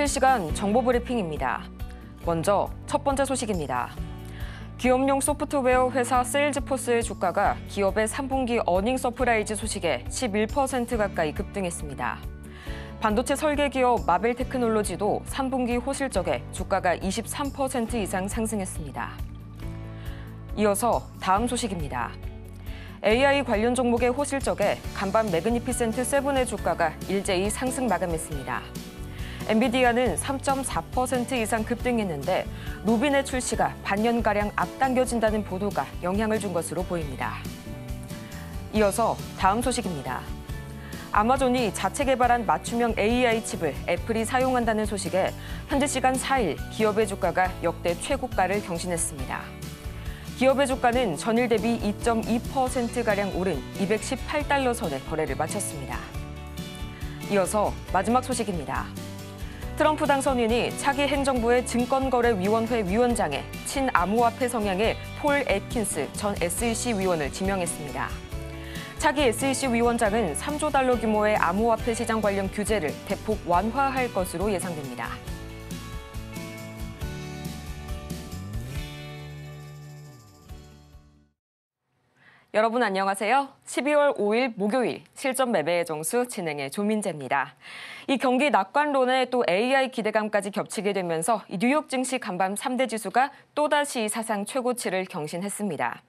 실시간 정보 브리핑입니다. 먼저 첫 번째 소식입니다. 기업용 소프트웨어 회사 세일즈포스의 주가가 기업의 3분기 어닝 서프라이즈 소식에 11% 가까이 급등했습니다. 반도체 설계 기업 마벨 테크놀로지도 3분기 호실적에 주가가 23% 이상 상승했습니다. 이어서 다음 소식입니다. AI 관련 종목의 호실적에 간밤 매그니피센트 세의 주가가 일제히 상승 마감했습니다. 엔비디아는 3.4% 이상 급등했는데 노빈의 출시가 반년가량 앞당겨진다는 보도가 영향을 준 것으로 보입니다. 이어서 다음 소식입니다. 아마존이 자체 개발한 맞춤형 AI 칩을 애플이 사용한다는 소식에 현재 시간 4일 기업의 주가가 역대 최고가를 경신했습니다. 기업의 주가는 전일 대비 2.2%가량 오른 218달러 선에 거래를 마쳤습니다. 이어서 마지막 소식입니다. 트럼프 당선인이 차기 행정부의 증권거래위원회 위원장에 친암호화폐 성향의 폴에킨스전 SEC 위원을 지명했습니다. 차기 SEC 위원장은 3조 달러 규모의 암호화폐 시장 관련 규제를 대폭 완화할 것으로 예상됩니다. 여러분 안녕하세요. 12월 5일 목요일 실전 매매의 정수 진행의 조민재입니다. 이 경기 낙관론에 또 AI 기대감까지 겹치게 되면서 뉴욕 증시 간밤 3대 지수가 또다시 사상 최고치를 경신했습니다.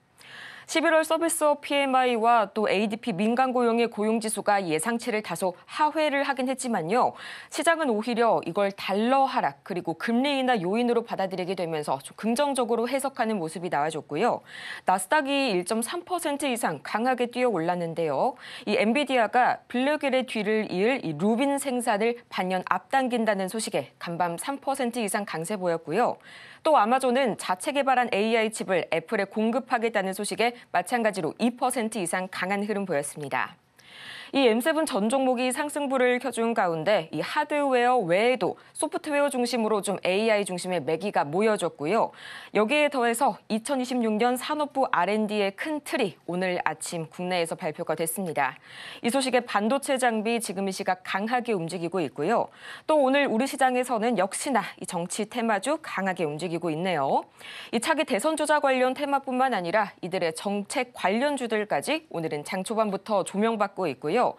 11월 서비스업 PMI와 또 ADP 민간 고용의 고용지수가 예상치를 다소 하회를 하긴 했지만요. 시장은 오히려 이걸 달러 하락 그리고 금리 인하 요인으로 받아들이게 되면서 좀 긍정적으로 해석하는 모습이 나와줬고요. 나스닥이 1.3% 이상 강하게 뛰어 올랐는데요. 이 엔비디아가 블랙일의 뒤를 이을 이 루빈 생산을 반년 앞당긴다는 소식에 간밤 3% 이상 강세 보였고요. 또 아마존은 자체 개발한 AI 칩을 애플에 공급하겠다는 소식에 마찬가지로 2% 이상 강한 흐름 보였습니다. 이 M7 전 종목이 상승부를 켜준 가운데 이 하드웨어 외에도 소프트웨어 중심으로 좀 AI 중심의 매기가 모여졌고요. 여기에 더해서 2026년 산업부 R&D의 큰 틀이 오늘 아침 국내에서 발표가 됐습니다. 이 소식에 반도체 장비 지금 이 시각 강하게 움직이고 있고요. 또 오늘 우리 시장에서는 역시나 이 정치 테마주 강하게 움직이고 있네요. 이 차기 대선 조작 관련 테마뿐만 아니라 이들의 정책 관련주들까지 오늘은 장 초반부터 조명받고 있고요. go.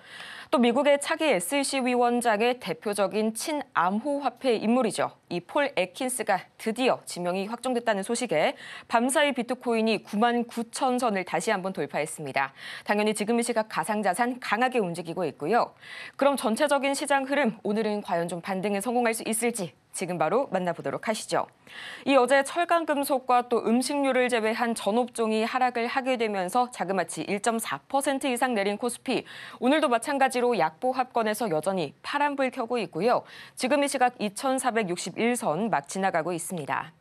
또 미국의 차기 SEC 위원장의 대표적인 친암호 화폐 인물이죠. 이 폴 에킨스가 드디어 지명이 확정됐다는 소식에 밤사이 비트코인이 9만 9천 선을 다시 한번 돌파했습니다. 당연히 지금 이 시각 가상자산 강하게 움직이고 있고요. 그럼 전체적인 시장 흐름 오늘은 과연 좀 반등에 성공할 수 있을지 지금 바로 만나보도록 하시죠. 이 어제 철강금속과 또음식류를 제외한 전업종이 하락을 하게 되면서 자그마치 1.4% 이상 내린 코스피 오늘도 마찬가지로 마찬로 약보 합권에서 여전히 파란불 켜고 있고요. 지금 이 시각 2461선 막 지나가고 있습니다.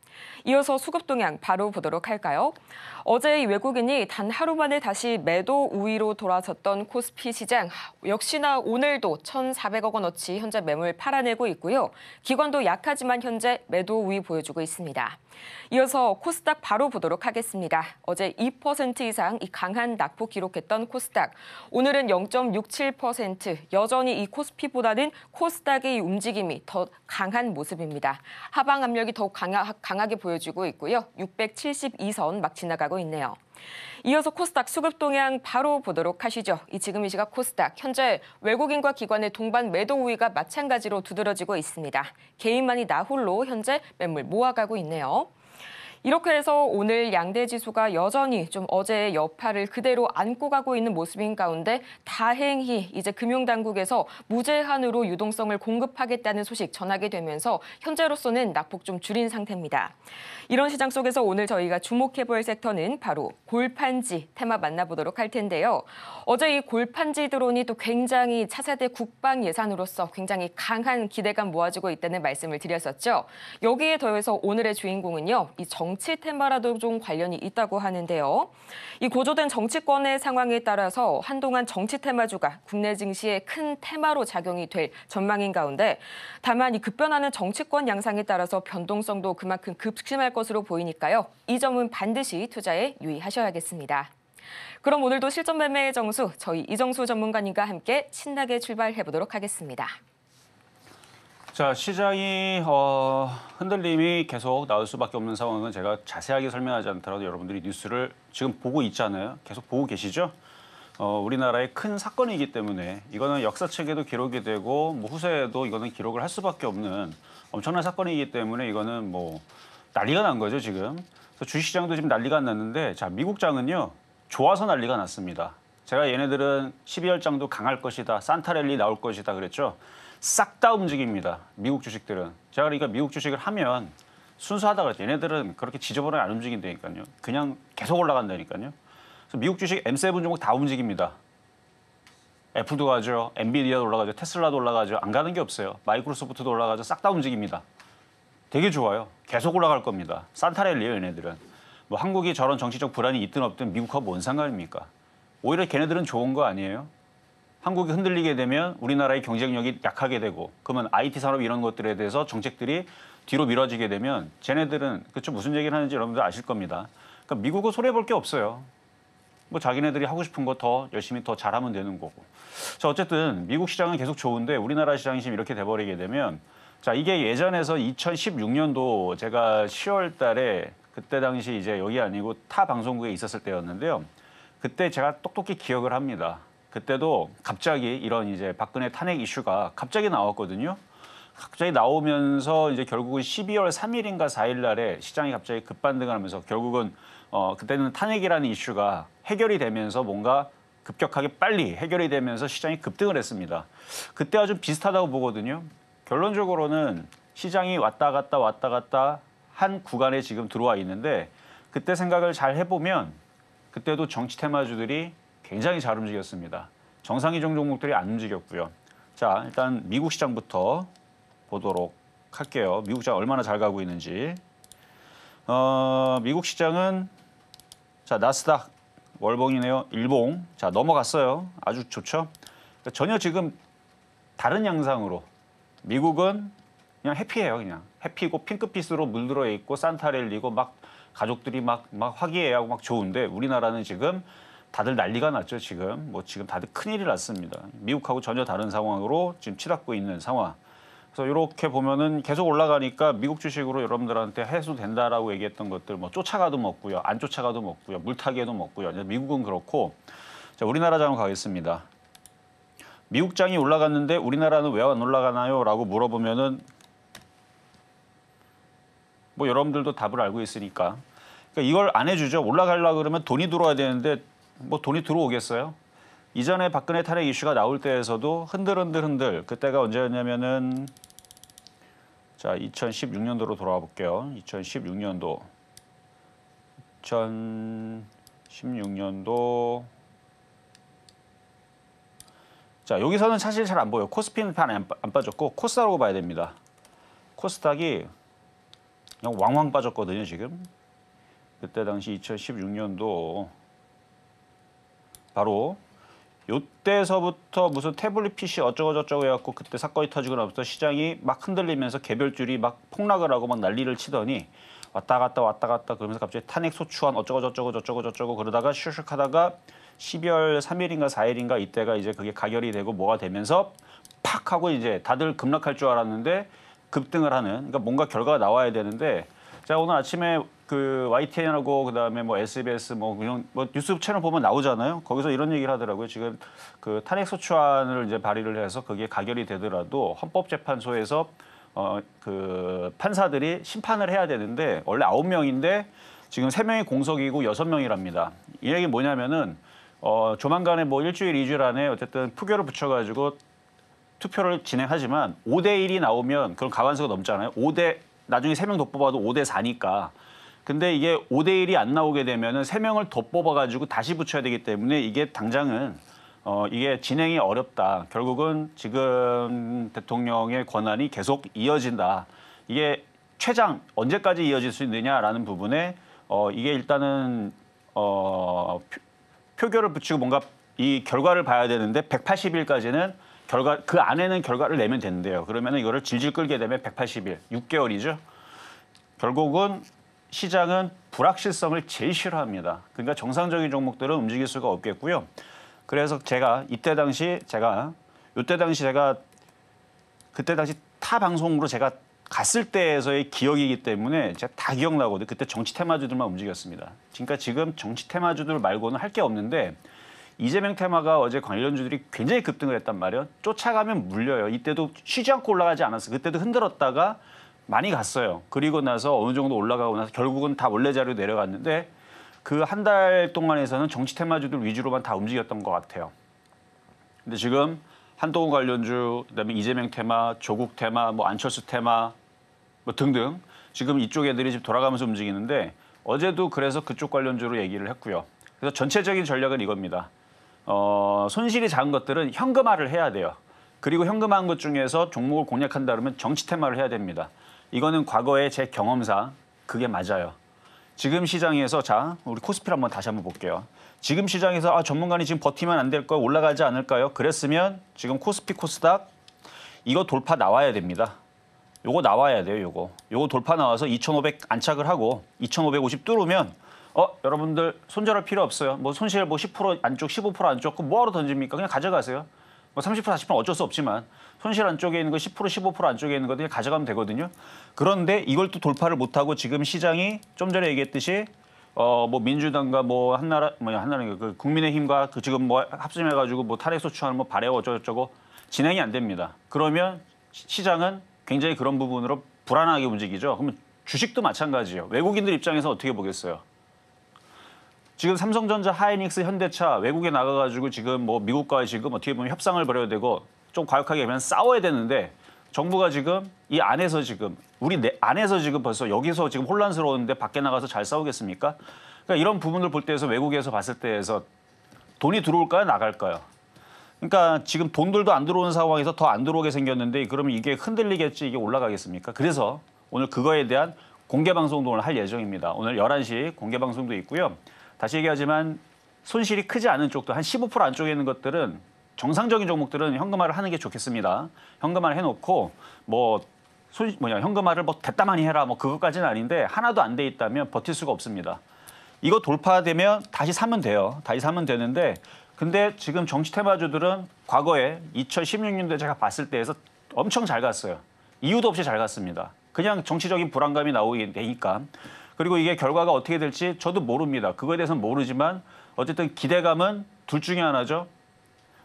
이어서 수급 동향 바로 보도록 할까요? 어제 외국인이 단 하루 만에 다시 매도 우위로 돌아섰던 코스피 시장 역시나 오늘도 1,400억 원어치 현재 매물 팔아내고 있고요. 기관도 약하지만 현재 매도 우위 보여주고 있습니다. 이어서 코스닥 바로 보도록 하겠습니다. 어제 2% 이상 이 강한 낙폭 기록했던 코스닥. 오늘은 0.67% 여전히 이 코스피보다는 코스닥의 움직임이 더 강한 모습입니다. 하방 압력이 더욱 강하, 강하게 보여주고 있고요. 672선 막 지나가고 나타나고 있네요. 이어서 코스닥 수급 동향 바로 보도록 하시죠. 이 지금 이 시각 코스닥 현재 외국인과 기관의 동반 매도 우위가 마찬가지로 두드러지고 있습니다. 개인만이 나홀로 현재 매물 모아가고 있네요. 이렇게 해서 오늘 양대 지수가 여전히 좀 어제의 여파를 그대로 안고 가고 있는 모습인 가운데 다행히 이제 금융당국에서 무제한으로 유동성을 공급하겠다는 소식 전하게 되면서 현재로서는 낙폭 좀 줄인 상태입니다. 이런 시장 속에서 오늘 저희가 주목해볼 섹터는 바로 골판지 테마 만나보도록 할 텐데요. 어제 이 골판지 드론이 또 굉장히 차세대 국방 예산으로서 굉장히 강한 기대감 모아지고 있다는 말씀을 드렸었죠. 여기에 더해서 오늘의 주인공은요. 이 정. 정치 테마라도 좀 관련이 있다고 하는데요. 이 고조된 정치권의 상황에 따라서 한동안 정치 테마주가 국내 증시에 큰 테마로 작용이 될 전망인 가운데 다만 이 급변하는 정치권 양상에 따라서 변동성도 그만큼 급심할 것으로 보이니까요. 이 점은 반드시 투자에 유의하셔야겠습니다. 그럼 오늘도 실전 매매의 정수 저희 이정수 전문가님과 함께 신나게 출발해 보도록 하겠습니다. 자, 시장이 어, 흔들림이 계속 나올 수밖에 없는 상황은 제가 자세하게 설명하지 않더라도 여러분들이 뉴스를 지금 보고 있잖아요. 계속 보고 계시죠? 어, 우리나라의 큰 사건이기 때문에 이거는 역사책에도 기록이 되고 뭐 후세에도 이거는 기록을 할 수밖에 없는 엄청난 사건이기 때문에 이거는 뭐 난리가 난 거죠 지금. 그래서 주식시장도 지금 난리가 났는데 자 미국장은요 좋아서 난리가 났습니다. 제가 얘네들은 12월 장도 강할 것이다, 산타랠리 나올 것이다 그랬죠. 싹다 움직입니다. 미국 주식들은. 제가 그러니까 미국 주식을 하면 순수하다가 얘네들은 그렇게 지저분하게 안 움직인다니까요. 그냥 계속 올라간다니까요. 그래서 미국 주식 M7 종목 다 움직입니다. 애플도 가죠. 엔비디아도 올라가죠. 테슬라도 올라가죠. 안 가는 게 없어요. 마이크로소프트도 올라가죠. 싹 다 움직입니다. 되게 좋아요. 계속 올라갈 겁니다. 산타렐리에요, 얘네들은. 뭐 한국이 저런 정치적 불안이 있든 없든 미국하고 뭔 상관입니까? 오히려 걔네들은 좋은 거 아니에요? 한국이 흔들리게 되면 우리나라의 경쟁력이 약하게 되고 그러면 IT 산업 이런 것들에 대해서 정책들이 뒤로 미뤄지게 되면 쟤네들은 그쵸 무슨 얘기를 하는지 여러분들 아실 겁니다. 그러니까 미국은 손해 볼 게 없어요. 뭐 자기네들이 하고 싶은 거 더 열심히 더 잘하면 되는 거고. 자 어쨌든 미국 시장은 계속 좋은데 우리나라 시장이 지금 이렇게 돼버리게 되면 자 이게 예전에서 2016년도 제가 10월달에 그때 당시 이제 여기 아니고 타 방송국에 있었을 때였는데요. 그때 제가 똑똑히 기억을 합니다. 그때도 갑자기 이런 이제 박근혜 탄핵 이슈가 갑자기 나왔거든요. 갑자기 나오면서 이제 결국은 12월 3일인가 4일 날에 시장이 갑자기 급반등을 하면서 결국은 어 그때는 탄핵이라는 이슈가 해결이 되면서 뭔가 급격하게 빨리 해결이 되면서 시장이 급등을 했습니다. 그때와 좀 비슷하다고 보거든요. 결론적으로는 시장이 왔다 갔다 왔다 갔다 한 구간에 지금 들어와 있는데 그때 생각을 잘 해보면 그때도 정치 테마주들이 굉장히 잘 움직였습니다. 정상위종 종목들이 안 움직였고요. 자, 일단 미국 시장부터 보도록 할게요. 미국 시장 얼마나 잘 가고 있는지. 어, 미국 시장은 자, 나스닥 월봉이네요. 일봉. 자, 넘어갔어요. 아주 좋죠. 그러니까 전혀 지금 다른 양상으로 미국은 그냥 해피해요, 그냥. 해피고 핑크빛으로 물들어 있고 산타랠리고 막 가족들이 막 막 화기애애하고 막 좋은데 우리나라는 지금 다들 난리가 났죠 지금 뭐 지금 다들 큰일이 났습니다 미국하고 전혀 다른 상황으로 지금 치닫고 있는 상황 그래서 이렇게 보면은 계속 올라가니까 미국 주식으로 여러분들한테 해소된다라고 얘기했던 것들 뭐 쫓아가도 먹고요 안 쫓아가도 먹고요 물타기에도 먹고요 미국은 그렇고 자 우리나라 장으로 가겠습니다 미국 장이 올라갔는데 우리나라는 왜 안 올라가나요 라고 물어보면은 뭐 여러분들도 답을 알고 있으니까 그러니까 이걸 안 해주죠 올라가려고 그러면 돈이 들어와야 되는데 뭐 돈이 들어오겠어요? 이전에 박근혜 탄핵 이슈가 나올 때에서도 흔들흔들 흔들 그때가 언제였냐면은 자 2016년도로 돌아와 볼게요. 2016년도 2016년도 자 여기서는 사실 잘 안보여 코스피는 안, 안 빠졌고 코스닥으로 봐야 됩니다. 코스닥이 그냥 왕왕 빠졌거든요 지금. 그때 당시 2016년도 바로 요때서부터 무슨 태블릿 PC 어쩌고저쩌고 해갖고 그때 사건이 터지고 나부터 시장이 막 흔들리면서 개별줄이막 폭락을 하고 막 난리를 치더니 왔다 갔다 왔다 갔다 그러면서 갑자기 탄핵 소추안 어쩌고저쩌고 저쩌고 저쩌고 그러다가 슈슉 하다가 12월 3일인가 4일인가 이때가 이제 그게 가결이 되고 뭐가 되면서 팍 하고 이제 다들 급락할 줄 알았는데 급등을 하는 그러니까 뭔가 결과가 나와야 되는데 자 오늘 아침에 그 YTN하고 그다음에 뭐 SBS 뭐 그냥 뭐 뉴스 채널 보면 나오잖아요. 거기서 이런 얘기를 하더라고요. 지금 그 탄핵 소추안을 이제 발의를 해서 그게 가결이 되더라도 헌법재판소에서 어 그 판사들이 심판을 해야 되는데 원래 아홉 명인데 지금 세명이 공석이고 여섯 명이랍니다이 얘기 뭐냐면은 어 조만간에 뭐 일주일, 이주일 안에 어쨌든 표결을 붙여 가지고 투표를 진행하지만 오 대일이 나오면 그럼 가반수가 넘잖아요. 오 대 나중에 세명더 뽑아도 오 대사니까 근데 이게 5대 1이 안 나오게 되면은 세 명을 더 뽑아 가지고 다시 붙여야 되기 때문에 이게 당장은 어 이게 진행이 어렵다. 결국은 지금 대통령의 권한이 계속 이어진다. 이게 최장 언제까지 이어질 수 있느냐라는 부분에 어 이게 일단은 어 표, 표결을 붙이고 뭔가 이 결과를 봐야 되는데 180일까지는 결과 그 안에는 결과를 내면 되는데요. 그러면 이거를 질질 끌게 되면 180일, 6개월이죠. 결국은 시장은 불확실성을 제일 싫어합니다. 그러니까 정상적인 종목들은 움직일 수가 없겠고요. 그래서 제가 이때 당시 제가 이때 당시 제가 그때 당시 타 방송으로 제가 갔을 때에서의 기억이기 때문에 제가 다 기억나거든요. 그때 정치 테마주들만 움직였습니다. 그러니까 지금 정치 테마주들 말고는 할 게 없는데 이재명 테마가 어제 관련주들이 굉장히 급등을 했단 말이에요. 쫓아가면 물려요. 이때도 쉬지 않고 올라가지 않았어. 그때도 흔들었다가 많이 갔어요. 그리고 나서 어느 정도 올라가고 나서 결국은 다 원래 자리로 내려갔는데 그 한 달 동안에서는 정치 테마주들 위주로만 다 움직였던 것 같아요. 근데 지금 한동훈 관련주, 그다음에 이재명 테마, 조국 테마, 뭐 안철수 테마 뭐 등등 지금 이쪽 애들이 지금 돌아가면서 움직이는데 어제도 그래서 그쪽 관련주로 얘기를 했고요. 그래서 전체적인 전략은 이겁니다. 어, 손실이 작은 것들은 현금화를 해야 돼요. 그리고 현금화한 것 중에서 종목을 공략한다 그러면 정치 테마를 해야 됩니다. 이거는 과거의 제 경험상 그게 맞아요. 지금 시장에서 자 우리 코스피를 한번 다시 한번 볼게요. 지금 시장에서 아 전문가님 지금 버티면 안 될까요? 올라가지 않을까요? 그랬으면 지금 코스피 코스닥 이거 돌파 나와야 됩니다. 요거 나와야 돼요, 요거. 요거 돌파 나와서 2,500 안착을 하고 2,550 뚫으면 어, 여러분들 손절할 필요 없어요. 뭐 손실 뭐 10% 안쪽, 15% 안쪽 뭐하러 던집니까? 그냥 가져가세요. 뭐 30% 40% 어쩔 수 없지만 손실 안쪽에 있는 거 10% 15% 안쪽에 있는 것들 가져가면 되거든요. 그런데 이걸 또 돌파를 못하고 지금 시장이 좀 전에 얘기했듯이 어 뭐 민주당과 뭐 한나라 뭐 한나라 그 국민의힘과 그 지금 뭐 합심해가지고 뭐 탄핵 소추하는 뭐발해 어쩌고저쩌고 진행이 안 됩니다. 그러면 시장은 굉장히 그런 부분으로 불안하게 움직이죠. 그러면 주식도 마찬가지예요. 외국인들 입장에서 어떻게 보겠어요? 지금 삼성전자, 하이닉스, 현대차 외국에 나가가지고 지금 뭐 미국과의 지금 어떻게 보면 협상을 벌여야 되고 좀 과격하게 하면 싸워야 되는데 정부가 지금 이 안에서 지금 우리 내, 안에서 지금 벌써 여기서 지금 혼란스러운데 밖에 나가서 잘 싸우겠습니까? 그러니까 이런 부분을 볼 때에서 외국에서 봤을 때에서 돈이 들어올까요 나갈까요? 그러니까 지금 돈들도 안 들어오는 상황에서 더 안 들어오게 생겼는데 그러면 이게 흔들리겠지 이게 올라가겠습니까? 그래서 오늘 그거에 대한 공개 방송도 오늘 할 예정입니다. 오늘 11시 공개 방송도 있고요. 다시 얘기하지만 손실이 크지 않은 쪽도 한 15% 안쪽에 있는 것들은 정상적인 종목들은 현금화를 하는 게 좋겠습니다. 현금화를 해놓고 뭐 소위 뭐냐 현금화를 뭐 됐다 많이 해라 뭐 그것까지는 아닌데 하나도 안 돼 있다면 버틸 수가 없습니다. 이거 돌파되면 다시 사면 돼요. 다시 사면 되는데 근데 지금 정치 테마주들은 과거에 2016년도에 제가 봤을 때에서 엄청 잘 갔어요. 이유도 없이 잘 갔습니다. 그냥 정치적인 불안감이 나오게 되니까. 그리고 이게 결과가 어떻게 될지 저도 모릅니다. 그거에 대해서는 모르지만 어쨌든 기대감은 둘 중에 하나죠.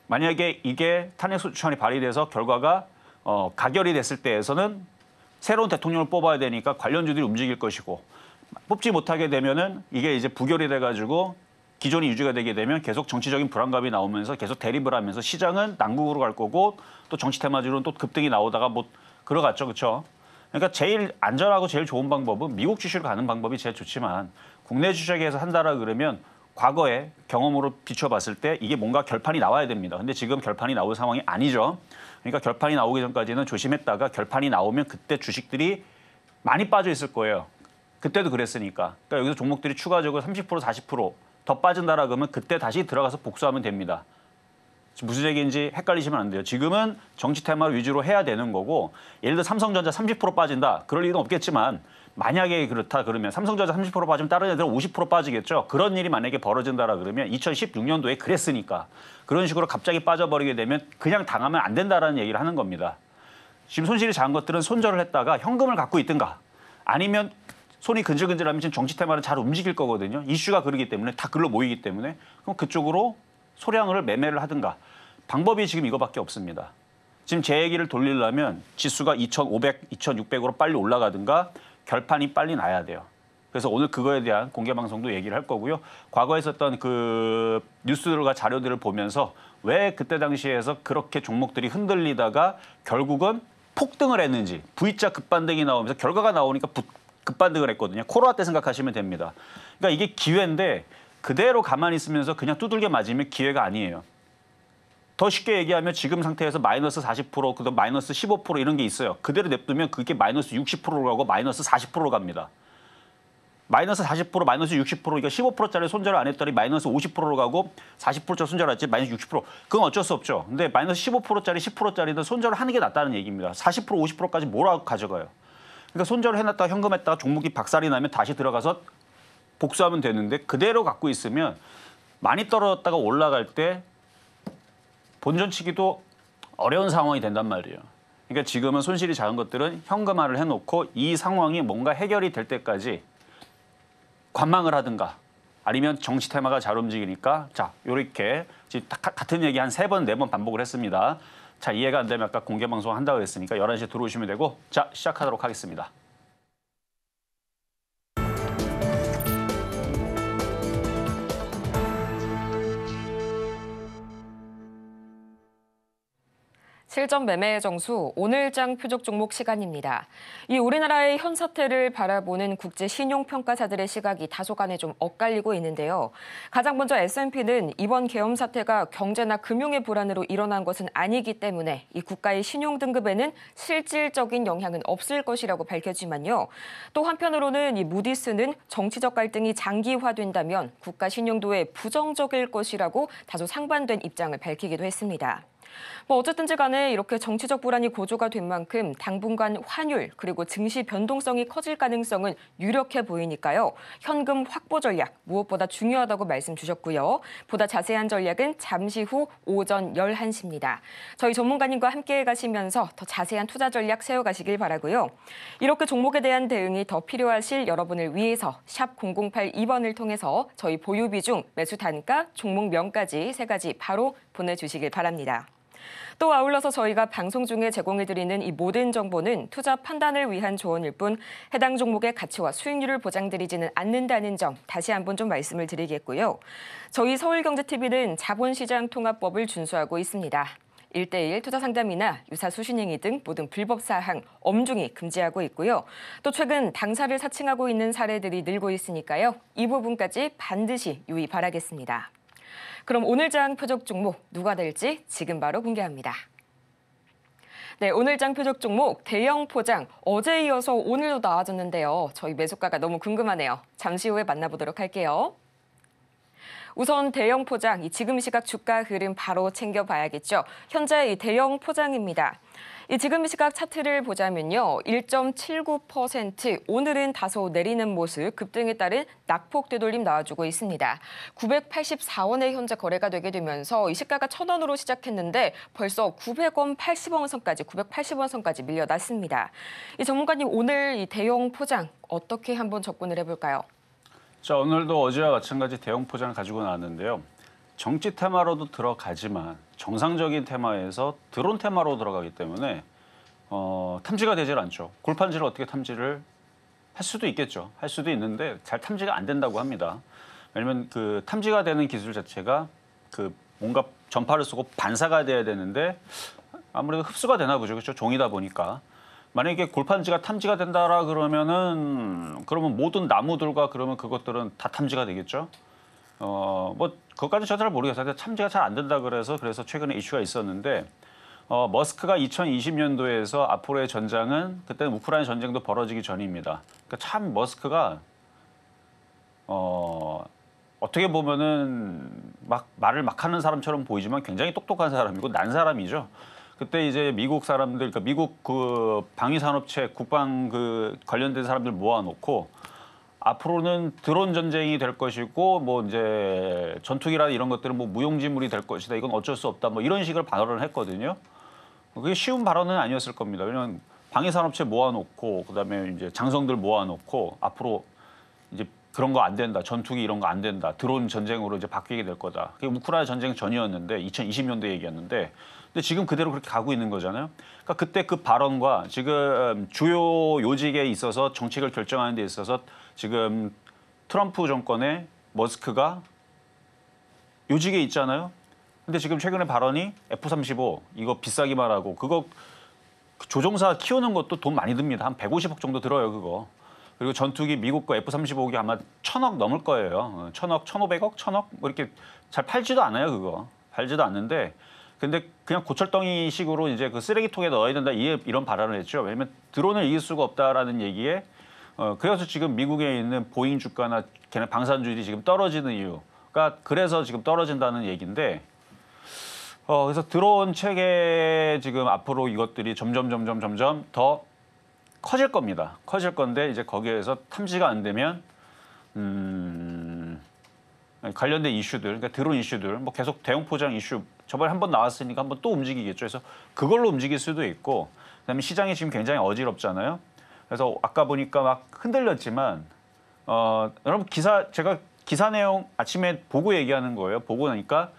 만약에 이게 탄핵소추안이 발의돼서 결과가 어, 가결이 됐을 때에서는 새로운 대통령을 뽑아야 되니까 관련주들이 움직일 것이고 뽑지 못하게 되면은 이게 이제 부결이 돼가지고 기존이 유지가 되게 되면 계속 정치적인 불안감이 나오면서 계속 대립을 하면서 시장은 난국으로 갈 거고 또 정치 테마주로는 또 급등이 나오다가 뭐 그러갔죠 그쵸 그러니까 제일 안전하고 제일 좋은 방법은 미국 주식을 가는 방법이 제일 좋지만 국내 주식에서 한다라 그러면 과거의 경험으로 비춰봤을 때 이게 뭔가 결판이 나와야 됩니다. 근데 지금 결판이 나올 상황이 아니죠. 그러니까 결판이 나오기 전까지는 조심했다가 결판이 나오면 그때 주식들이 많이 빠져 있을 거예요. 그때도 그랬으니까. 그러니까 여기서 종목들이 추가적으로 30% 40%더 빠진다라 그러면 그때 다시 들어가서 복수하면 됩니다. 무슨 얘기인지 헷갈리시면 안 돼요. 지금은 정치 테마 위주로 해야 되는 거고 예를 들어 삼성전자 30% 빠진다. 그럴 리는 없겠지만 만약에 그렇다 그러면 삼성전자 30% 빠지면 다른 애들은 50% 빠지겠죠. 그런 일이 만약에 벌어진다라 그러면 2016년도에 그랬으니까 그런 식으로 갑자기 빠져버리게 되면 그냥 당하면 안 된다라는 얘기를 하는 겁니다. 지금 손실이 작은 것들은 손절을 했다가 현금을 갖고 있든가 아니면 손이 근질근질하면 지금 정치 테마를 잘 움직일 거거든요. 이슈가 그러기 때문에 다 글로 모이기 때문에 그럼 그쪽으로 소량을 매매를 하든가 방법이 지금 이거밖에 없습니다. 지금 제 얘기를 돌리려면 지수가 2,500, 2,600으로 빨리 올라가든가 결판이 빨리 나야 돼요. 그래서 오늘 그거에 대한 공개 방송도 얘기를 할 거고요. 과거에 있었던 그 뉴스들과 자료들을 보면서 왜 그때 당시에서 그렇게 종목들이 흔들리다가 결국은 폭등을 했는지 V자 급반등이 나오면서 결과가 나오니까 부, 급반등을 했거든요. 코로나 때 생각하시면 됩니다. 그러니까 이게 기회인데 그대로 가만히 있으면서 그냥 두들겨 맞으면 기회가 아니에요. 더 쉽게 얘기하면 지금 상태에서 마이너스 40% 그다음 마이너스 15% 이런 게 있어요. 그대로 냅두면 그게 마이너스 60%로 가고 마이너스 40%로 갑니다. 마이너스 40% 마이너스 60% 그러니까 15%짜리 손절을 안 했더니 마이너스 50%로 가고 40%짜리 손절했지 마이너스 60% 그건 어쩔 수 없죠. 근데 마이너스 15%짜리 10%짜리는 손절을 하는 게 낫다는 얘기입니다. 40% 50%까지 뭐라고 가져가요. 그러니까 손절을 해놨다 가 현금했다 가 종목이 박살이 나면 다시 들어가서 복수하면 되는데 그대로 갖고 있으면 많이 떨어졌다가 올라갈 때 본전치기도 어려운 상황이 된단 말이에요. 그러니까 지금은 손실이 작은 것들은 현금화를 해놓고 이 상황이 뭔가 해결이 될 때까지 관망을 하든가 아니면 정치 테마가 잘 움직이니까 자 요렇게 같은 얘기 한 세번네번 네 반복을 했습니다. 자 이해가 안 되면 아까 공개 방송 한다고 했으니까 열한 시에 들어오시면 되고 자 시작하도록 하겠습니다. 실전 매매 의 정수 오늘장 표적 종목 시간입니다. 이 우리나라의 현 사태를 바라보는 국제 신용평가사들의 시각이 다소간에 좀 엇갈리고 있는데요. 가장 먼저 S&P는 이번 계엄 사태가 경제나 금융의 불안으로 일어난 것은 아니기 때문에 이 국가의 신용 등급에는 실질적인 영향은 없을 것이라고 밝혔지만요. 또 한편으로는 이 무디스는 정치적 갈등이 장기화된다면 국가 신용도에 부정적일 것이라고 다소 상반된 입장을 밝히기도 했습니다. 뭐 어쨌든지 간에 이렇게 정치적 불안이 고조가 된 만큼 당분간 환율 그리고 증시 변동성이 커질 가능성은 유력해 보이니까요. 현금 확보 전략 무엇보다 중요하다고 말씀 주셨고요. 보다 자세한 전략은 잠시 후 오전 11시입니다. 저희 전문가님과 함께 가시면서 더 자세한 투자 전략 세워가시길 바라고요. 이렇게 종목에 대한 대응이 더 필요하실 여러분을 위해서 샵 0082번을 통해서 저희 보유비 중 매수 단가, 종목명까지 세 가지 바로 보내주시길 바랍니다. 또 아울러서 저희가 방송 중에 제공해드리는 이 모든 정보는 투자 판단을 위한 조언일 뿐 해당 종목의 가치와 수익률을 보장드리지는 않는다는 점 다시 한번 좀 말씀을 드리겠고요. 저희 서울경제TV는 자본시장 통합법을 준수하고 있습니다. 일대일 투자 상담이나 유사 수신행위 등 모든 불법 사항 엄중히 금지하고 있고요. 또 최근 당사를 사칭하고 있는 사례들이 늘고 있으니까요. 이 부분까지 반드시 유의 바라겠습니다. 그럼 오늘 장 표적 종목 누가 될지 지금 바로 공개합니다. 네, 오늘 장 표적 종목 대형 포장 어제 이어서 오늘도 나와줬는데요. 저희 매수가가 너무 궁금하네요. 잠시 후에 만나보도록 할게요. 우선 대형 포장, 지금 시각 주가 흐름 바로 챙겨봐야겠죠. 현재 이 대형 포장입니다. 이 지금 시각 차트를 보자면요. 1.79% 오늘은 다소 내리는 모습, 급등에 따른 낙폭 되돌림 나와주고 있습니다. 984원에 현재 거래가 되게 되면서 이 시가가 1,000원으로 시작했는데 벌써 900원 80원 선까지 980원 선까지 밀려났습니다. 이 전문가님 오늘 이 대형 포장 어떻게 한번 접근을 해볼까요? 자, 오늘도 어제와 마찬가지 대형 포장을 가지고 나왔는데요. 정치 테마로도 들어가지만 정상적인 테마에서 드론 테마로 들어가기 때문에 어, 탐지가 되질 않죠. 골판지를 어떻게 탐지를 할 수도 있겠죠. 할 수도 있는데 잘 탐지가 안 된다고 합니다. 왜냐면 그 탐지가 되는 기술 자체가 그 뭔가 전파를 쓰고 반사가 돼야 되는데 아무래도 흡수가 되나 보죠. 그렇죠. 종이다 보니까. 만약에 골판지가 탐지가 된다라 그러면은 그러면 모든 나무들과 그러면 그것들은 다 탐지가 되겠죠. 어 뭐 그것까지 저잘 모르겠어요. 근 탐지가 잘 안 된다 그래서 그래서 최근에 이슈가 있었는데 어, 머스크가 2020년도에서 앞으로의 전장은 그때는 우크라이나 전쟁도 벌어지기 전입니다. 그러니까 참 머스크가 어, 어떻게 보면은 막 말을 막 하는 사람처럼 보이지만 굉장히 똑똑한 사람이고 난 사람이죠. 그때 이제 미국 사람들, 그러니까 미국 그 방위산업체 국방 그 관련된 사람들 모아놓고 앞으로는 드론 전쟁이 될 것이고 뭐 이제 전투기라 이런 것들은 뭐 무용지물이 될 것이다. 이건 어쩔 수 없다. 뭐 이런 식으로 발언을 했거든요. 그게 쉬운 발언은 아니었을 겁니다. 왜냐면 방위산업체 모아놓고 그다음에 이제 장성들 모아놓고 앞으로 이제 그런 거 안 된다. 전투기 이런 거 안 된다. 드론 전쟁으로 이제 바뀌게 될 거다. 그게 우크라이나 전쟁 전이었는데 2020년도 얘기였는데 근데 지금 그대로 그렇게 가고 있는 거잖아요. 그러니까 그때 그 발언과 지금 주요 요직에 있어서 정책을 결정하는 데 있어서 지금 트럼프 정권의 머스크가 요직에 있잖아요. 근데 지금 최근에 발언이 F-35 이거 비싸기만 하고 그거 조종사 키우는 것도 돈 많이 듭니다. 한 150억 정도 들어요 그거. 그리고 전투기 미국 거 F-35기 아마 천억 넘을 거예요. 어, 천억, 천오백억, 천억 뭐 이렇게 잘 팔지도 않아요 그거. 팔지도 않는데 근데 그냥 고철덩이 식으로 이제 그 쓰레기통에 넣어야 된다 이런 발언을 했죠. 왜냐면 드론을 이길 수가 없다라는 얘기에 어, 그래서 지금 미국에 있는 보잉 주가나 걔네 방산주들이 지금 떨어지는 이유가 그래서 지금 떨어진다는 얘기인데 어, 그래서 드론 체계 지금 앞으로 이것들이 점점 점점 점점 더 커질 겁니다. 커질 건데 이제 거기에서 탐지가 안 되면 음, 관련된 이슈들, 그러니까 드론 이슈들, 뭐 계속 대형 포장 이슈 저번에 한 번 나왔으니까 한 번 또 움직이겠죠. 그래서 그걸로 움직일 수도 있고 그다음에 시장이 지금 굉장히 어지럽잖아요. 그래서 아까 보니까 막 흔들렸지만 어, 여러분 기사 제가 기사 내용 아침에 보고 얘기하는 거예요. 보고 나니까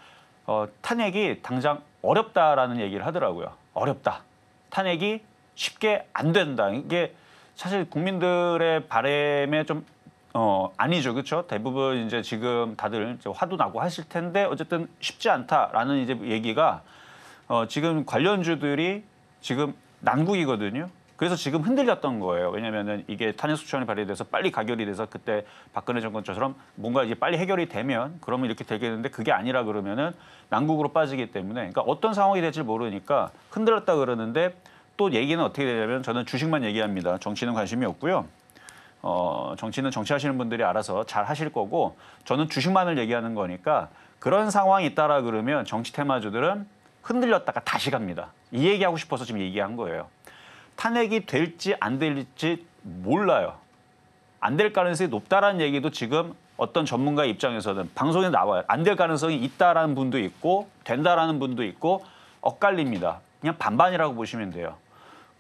어, 탄핵이 당장 어렵다라는 얘기를 하더라고요. 어렵다. 탄핵이 쉽게 안 된다. 이게 사실 국민들의 바램에 좀어 아니죠 그렇죠 대부분 이제 지금 다들 이제 화도 나고 하실 텐데 어쨌든 쉽지 않다라는 이제 얘기가 어 지금 관련주들이 지금 난국이거든요 그래서 지금 흔들렸던 거예요 왜냐면은 이게 탄핵 소추안이 발의돼서 빨리 가결이 돼서 그때 박근혜 정권처럼 뭔가 이제 빨리 해결이 되면 그러면 이렇게 되겠는데 그게 아니라 그러면은 난국으로 빠지기 때문에 그러니까 어떤 상황이 될지 모르니까 흔들었다 그러는데 또 얘기는 어떻게 되냐면 저는 주식만 얘기합니다 정치는 관심이 없고요. 어, 정치는 정치하시는 분들이 알아서 잘 하실 거고 저는 주식만을 얘기하는 거니까 그런 상황이 있다라 그러면 정치 테마주들은 흔들렸다가 다시 갑니다. 이 얘기하고 싶어서 지금 얘기한 거예요. 탄핵이 될지 안 될지 몰라요. 안 될 가능성이 높다라는 얘기도 지금 어떤 전문가 입장에서는 방송에 나와요. 안 될 가능성이 있다라는 분도 있고 된다라는 분도 있고 엇갈립니다. 그냥 반반이라고 보시면 돼요.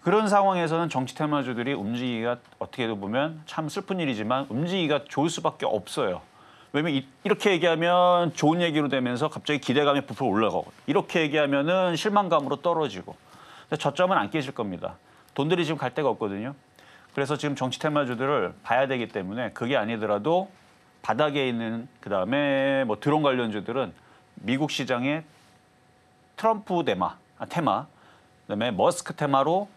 그런 상황에서는 정치 테마주들이 움직이기가 어떻게 보면 참 슬픈 일이지만 움직이기가 좋을 수밖에 없어요. 왜냐면 이렇게 얘기하면 좋은 얘기로 되면서 갑자기 기대감이 부풀어 올라가고 이렇게 얘기하면은 실망감으로 떨어지고 저점은 안 깨질 겁니다. 돈들이 지금 갈 데가 없거든요. 그래서 지금 정치 테마주들을 봐야 되기 때문에 그게 아니더라도 바닥에 있는 그다음에 뭐 드론 관련주들은 미국 시장의 트럼프 대마 아, 테마 그다음에 머스크 테마로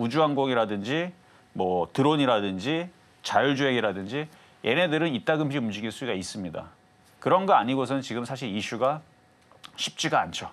우주항공이라든지 뭐 드론이라든지 자율주행이라든지 얘네들은 이따금씩 움직일 수가 있습니다. 그런 거 아니고선 지금 사실 이슈가 쉽지가 않죠.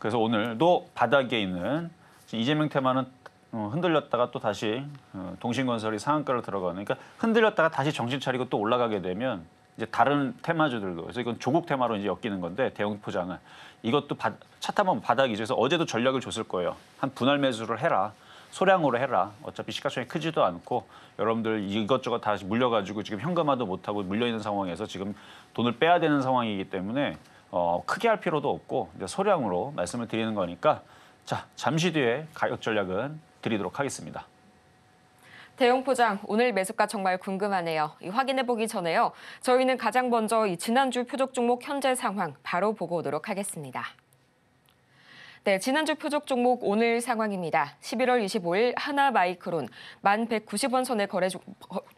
그래서 오늘도 바닥에 있는 이재명 테마는 어, 흔들렸다가 또 다시 어, 동신건설이 상한가로 들어가니까 그러니까 흔들렸다가 다시 정신 차리고 또 올라가게 되면 이제 다른 테마주들도 그래서 이건 조국 테마로 이제 엮이는 건데 대형 포장은 이것도 차 타면 바닥이죠. 그래서 어제도 전략을 줬을 거예요. 한 분할 매수를 해라. 소량으로 해라. 어차피 시가총액 크지도 않고 여러분들 이것저것 다 물려가지고 지금 현금화도 못하고 물려있는 상황에서 지금 돈을 빼야 되는 상황이기 때문에 어, 크게 할 필요도 없고 이제 소량으로 말씀을 드리는 거니까 자 잠시 뒤에 가격 전략은 드리도록 하겠습니다. 대형 포장 오늘 매수가 정말 궁금하네요. 확인해 보기 전에요. 저희는 가장 먼저 지난주 표적 종목 현재 상황 바로 보고 오도록 하겠습니다. 네, 지난주 표적 종목 오늘 상황입니다. 11월 25일 하나 마이크론 1190원 선의 거래 조,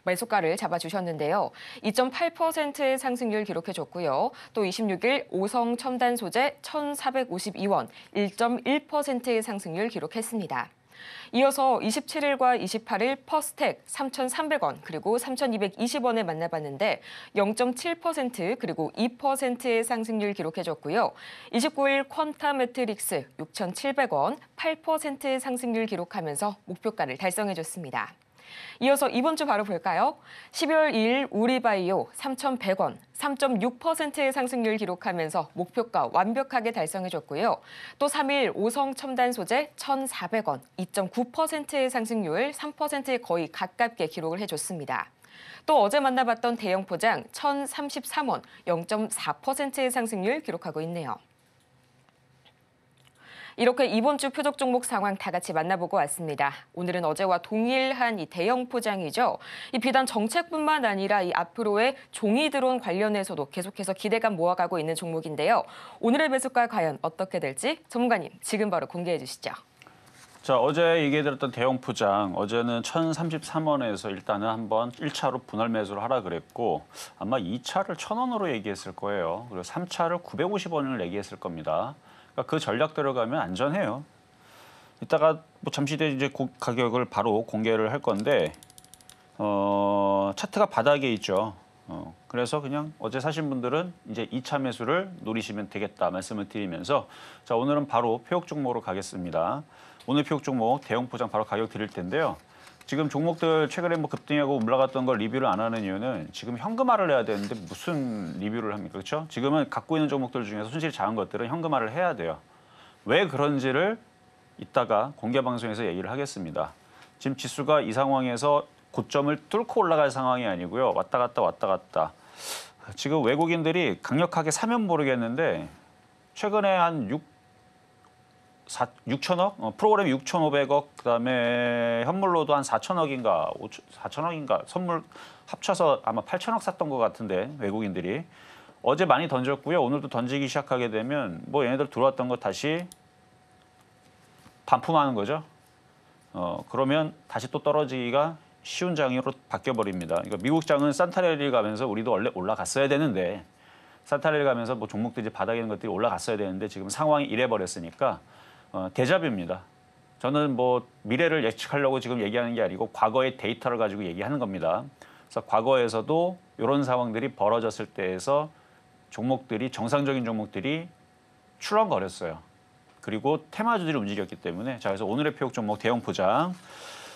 매수가를 잡아주셨는데요. 2.8%의 상승률 기록해줬고요. 또 26일 오성 첨단 소재 1452원 1.1%의 상승률 기록했습니다. 이어서 27일과 28일 퍼스텍 3,300원 그리고 3,220원에 만나봤는데 0.7% 그리고 2%의 상승률 기록해줬고요. 29일 퀀타 매트릭스 6,700원 8%의 상승률 기록하면서 목표가를 달성해줬습니다. 이어서 이번 주 바로 볼까요? 12월 2일 우리바이오 3,100원 3.6%의 상승률 기록하면서 목표가 완벽하게 달성해줬고요. 또 3일 오성 첨단 소재 1,400원 2.9%의 상승률 3%에 거의 가깝게 기록을 해줬습니다. 또 어제 만나봤던 대형 포장 1,033원 0.4%의 상승률 기록하고 있네요. 이렇게 이번 주 표적 종목 상황 다 같이 만나보고 왔습니다. 오늘은 어제와 동일한 이 대형 포장이죠. 이 비단 정책뿐만 아니라 이 앞으로의 종이 드론 관련해서도 계속해서 기대감 모아가고 있는 종목인데요. 오늘의 매수가 과연 어떻게 될지 전문가님 지금 바로 공개해 주시죠. 자, 어제 얘기해드렸던 대형 포장, 어제는 1,033원에서 일단은 한번 1차로 분할 매수를 하라 그랬고, 아마 2차를 1,000원으로 얘기했을 거예요. 그리고 3차를 950원을 얘기했을 겁니다. 그러니까 그 전략 들어가면 안전해요. 이따가 뭐 잠시 뒤에 이제 가격을 바로 공개를 할 건데 어, 차트가 바닥에 있죠. 어, 그래서 그냥 어제 사신 분들은 이제 2차 매수를 노리시면 되겠다 말씀을 드리면서 자 오늘은 바로 표적 종목으로 가겠습니다. 오늘 표적 종목 대형 포장 바로 가격 드릴 텐데요. 지금 종목들 최근에 뭐 급등하고 올라갔던 걸 리뷰를 안 하는 이유는 지금 현금화를 해야 되는데 무슨 리뷰를 합니까? 그렇죠? 지금은 갖고 있는 종목들 중에서 손실이 작은 것들은 현금화를 해야 돼요. 왜 그런지를 이따가 공개 방송에서 얘기를 하겠습니다. 지금 지수가 이 상황에서 고점을 뚫고 올라갈 상황이 아니고요. 왔다 갔다 왔다 갔다. 지금 외국인들이 강력하게 사면 모르겠는데 최근에 한 6, 사, 6천억 어, 프로그램 6,500억 그다음에 현물로도 한 4천억인가 4천억인가 선물 합쳐서 아마 8천억 샀던 것 같은데 외국인들이 어제 많이 던졌고요 오늘도 던지기 시작하게 되면 뭐 얘네들 들어왔던 거 다시 반품하는 거죠 어 그러면 다시 또 떨어지기가 쉬운 장으로 바뀌어 버립니다 그러니까 미국 장은 산타레리 가면서 우리도 원래 올라갔어야 되는데 산타레리 가면서 뭐 종목들이 바닥에 있는 것들이 올라갔어야 되는데 지금 상황이 이래 버렸으니까 어, 대자뷰입니다. 저는 뭐 미래를 예측하려고 지금 얘기하는 게 아니고 과거의 데이터를 가지고 얘기하는 겁니다. 그래서 과거에서도 이런 상황들이 벌어졌을 때에서 종목들이 정상적인 종목들이 출렁거렸어요. 그리고 테마주들이 움직였기 때문에 자 그래서 오늘의 표적 종목 대형 포장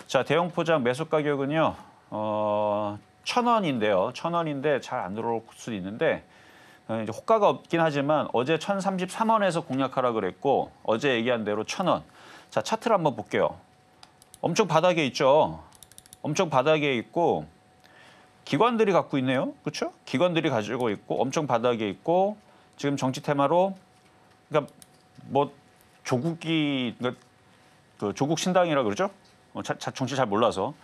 자 대형 포장 매수 가격은요 어, 천 원인데요 천 원인데 잘 안 들어올 수도 있는데 어, 이제 호가가 없긴 하지만 어제 1,033원에서 공략하라 그랬고 어제 얘기한 대로 1,000원. 자, 차트를 한번 볼게요. 엄청 바닥에 있죠. 엄청 바닥에 있고 기관들이 갖고 있네요. 그렇죠? 기관들이 가지고 있고 엄청 바닥에 있고 지금 정치 테마로 그러니까 뭐 조국이 그러니까 그 조국 신당이라 그러죠? 어, 자, 자, 정치 잘 몰라서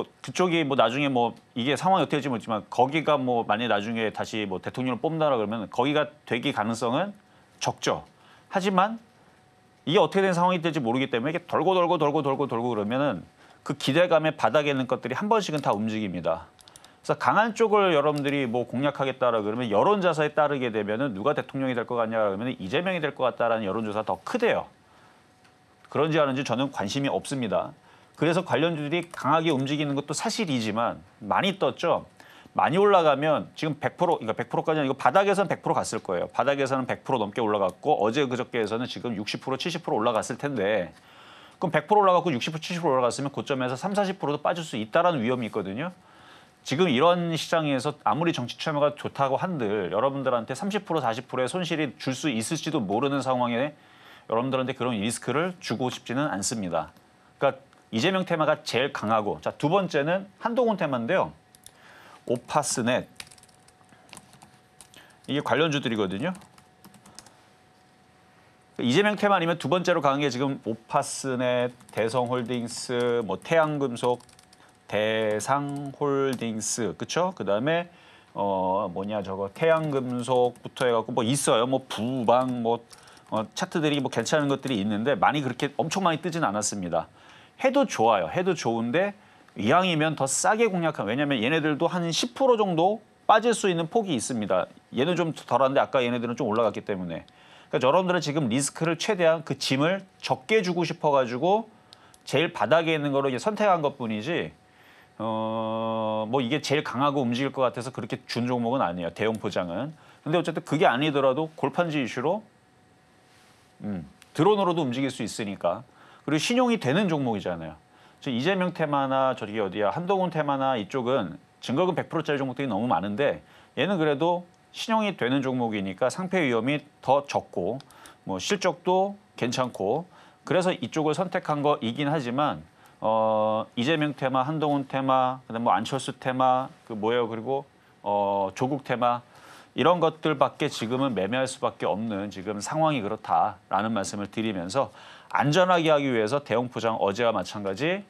뭐 그쪽이 뭐 나중에 뭐 이게 상황이 어떻게 될지 모르지만 거기가 뭐 만약에 나중에 다시 뭐 대통령을 뽑는다라 그러면 거기가 되기 가능성은 적죠. 하지만 이게 어떻게 된 상황이 될지 모르기 때문에 이게 돌고 돌고 돌고 돌고 돌고 그러면은 그 기대감에 바닥에 있는 것들이 한 번씩은 다 움직입니다. 그래서 강한 쪽을 여러분들이 뭐 공략하겠다라 그러면 여론 자사에 따르게 되면은 누가 대통령이 될 것 같냐 그러면 이재명이 될 것 같다라는 여론조사 더 크대요. 그런지 아는지 저는 관심이 없습니다. 그래서 관련주들이 강하게 움직이는 것도 사실이지만 많이 떴죠. 많이 올라가면 지금 100% 그러니까 100%까지는 이거 바닥에서는 100% 갔을 거예요. 바닥에서는 100% 넘게 올라갔고 어제 그저께에서는 지금 60% 70% 올라갔을 텐데 그럼 100% 올라갔고 60% 70% 올라갔으면 고점에서 3, 40%도 빠질 수 있다라는 위험이 있거든요. 지금 이런 시장에서 아무리 정치 참여가 좋다고 한들 여러분들한테 30% 40%의 손실이 줄 수 있을지도 모르는 상황에 여러분들한테 그런 리스크를 주고 싶지는 않습니다. 그러니까 이재명 테마가 제일 강하고 자두 번째는 한동훈 테마인데요. 오파스넷 이게 관련주들이거든요. 이재명 테마 아니면 두 번째로 강한 게 지금 오파스넷, 대성홀딩스, 뭐 태양금속, 대상홀딩스, 그쵸? 그 다음에 어 뭐냐 저거 태양금속부터 해갖고 뭐 있어요. 뭐 부방, 뭐 어, 차트들이 뭐 괜찮은 것들이 있는데 많이 그렇게 엄청 많이 뜨진 않았습니다. 해도 좋아요. 해도 좋은데 이왕이면 더 싸게 공략한 왜냐면 얘네들도 한 10% 정도 빠질 수 있는 폭이 있습니다. 얘는 좀 덜한데 아까 얘네들은 좀 올라갔기 때문에 그러니까 여러분들은 지금 리스크를 최대한 그 짐을 적게 주고 싶어가지고 제일 바닥에 있는 거로 이제 선택한 것뿐이지 어뭐 이게 제일 강하고 움직일 것 같아서 그렇게 준 종목은 아니에요. 대형 포장은. 근데 어쨌든 그게 아니더라도 골판지 이슈로 음, 드론으로도 움직일 수 있으니까 그리고 신용이 되는 종목이잖아요. 즉 이재명 테마나 저기 어디야 한동훈 테마나 이쪽은 증거금 100%짜리 종목들이 너무 많은데 얘는 그래도 신용이 되는 종목이니까 상패 위험이 더 적고 뭐 실적도 괜찮고 그래서 이쪽을 선택한 거이긴 하지만 어 이재명 테마, 한동훈 테마, 그다음 뭐 안철수 테마 그 뭐예요 그리고 어 조국 테마 이런 것들밖에 지금은 매매할 수밖에 없는 지금 상황이 그렇다라는 말씀을 드리면서 안전하게 하기 위해서 대형 포장 어제와 마찬가지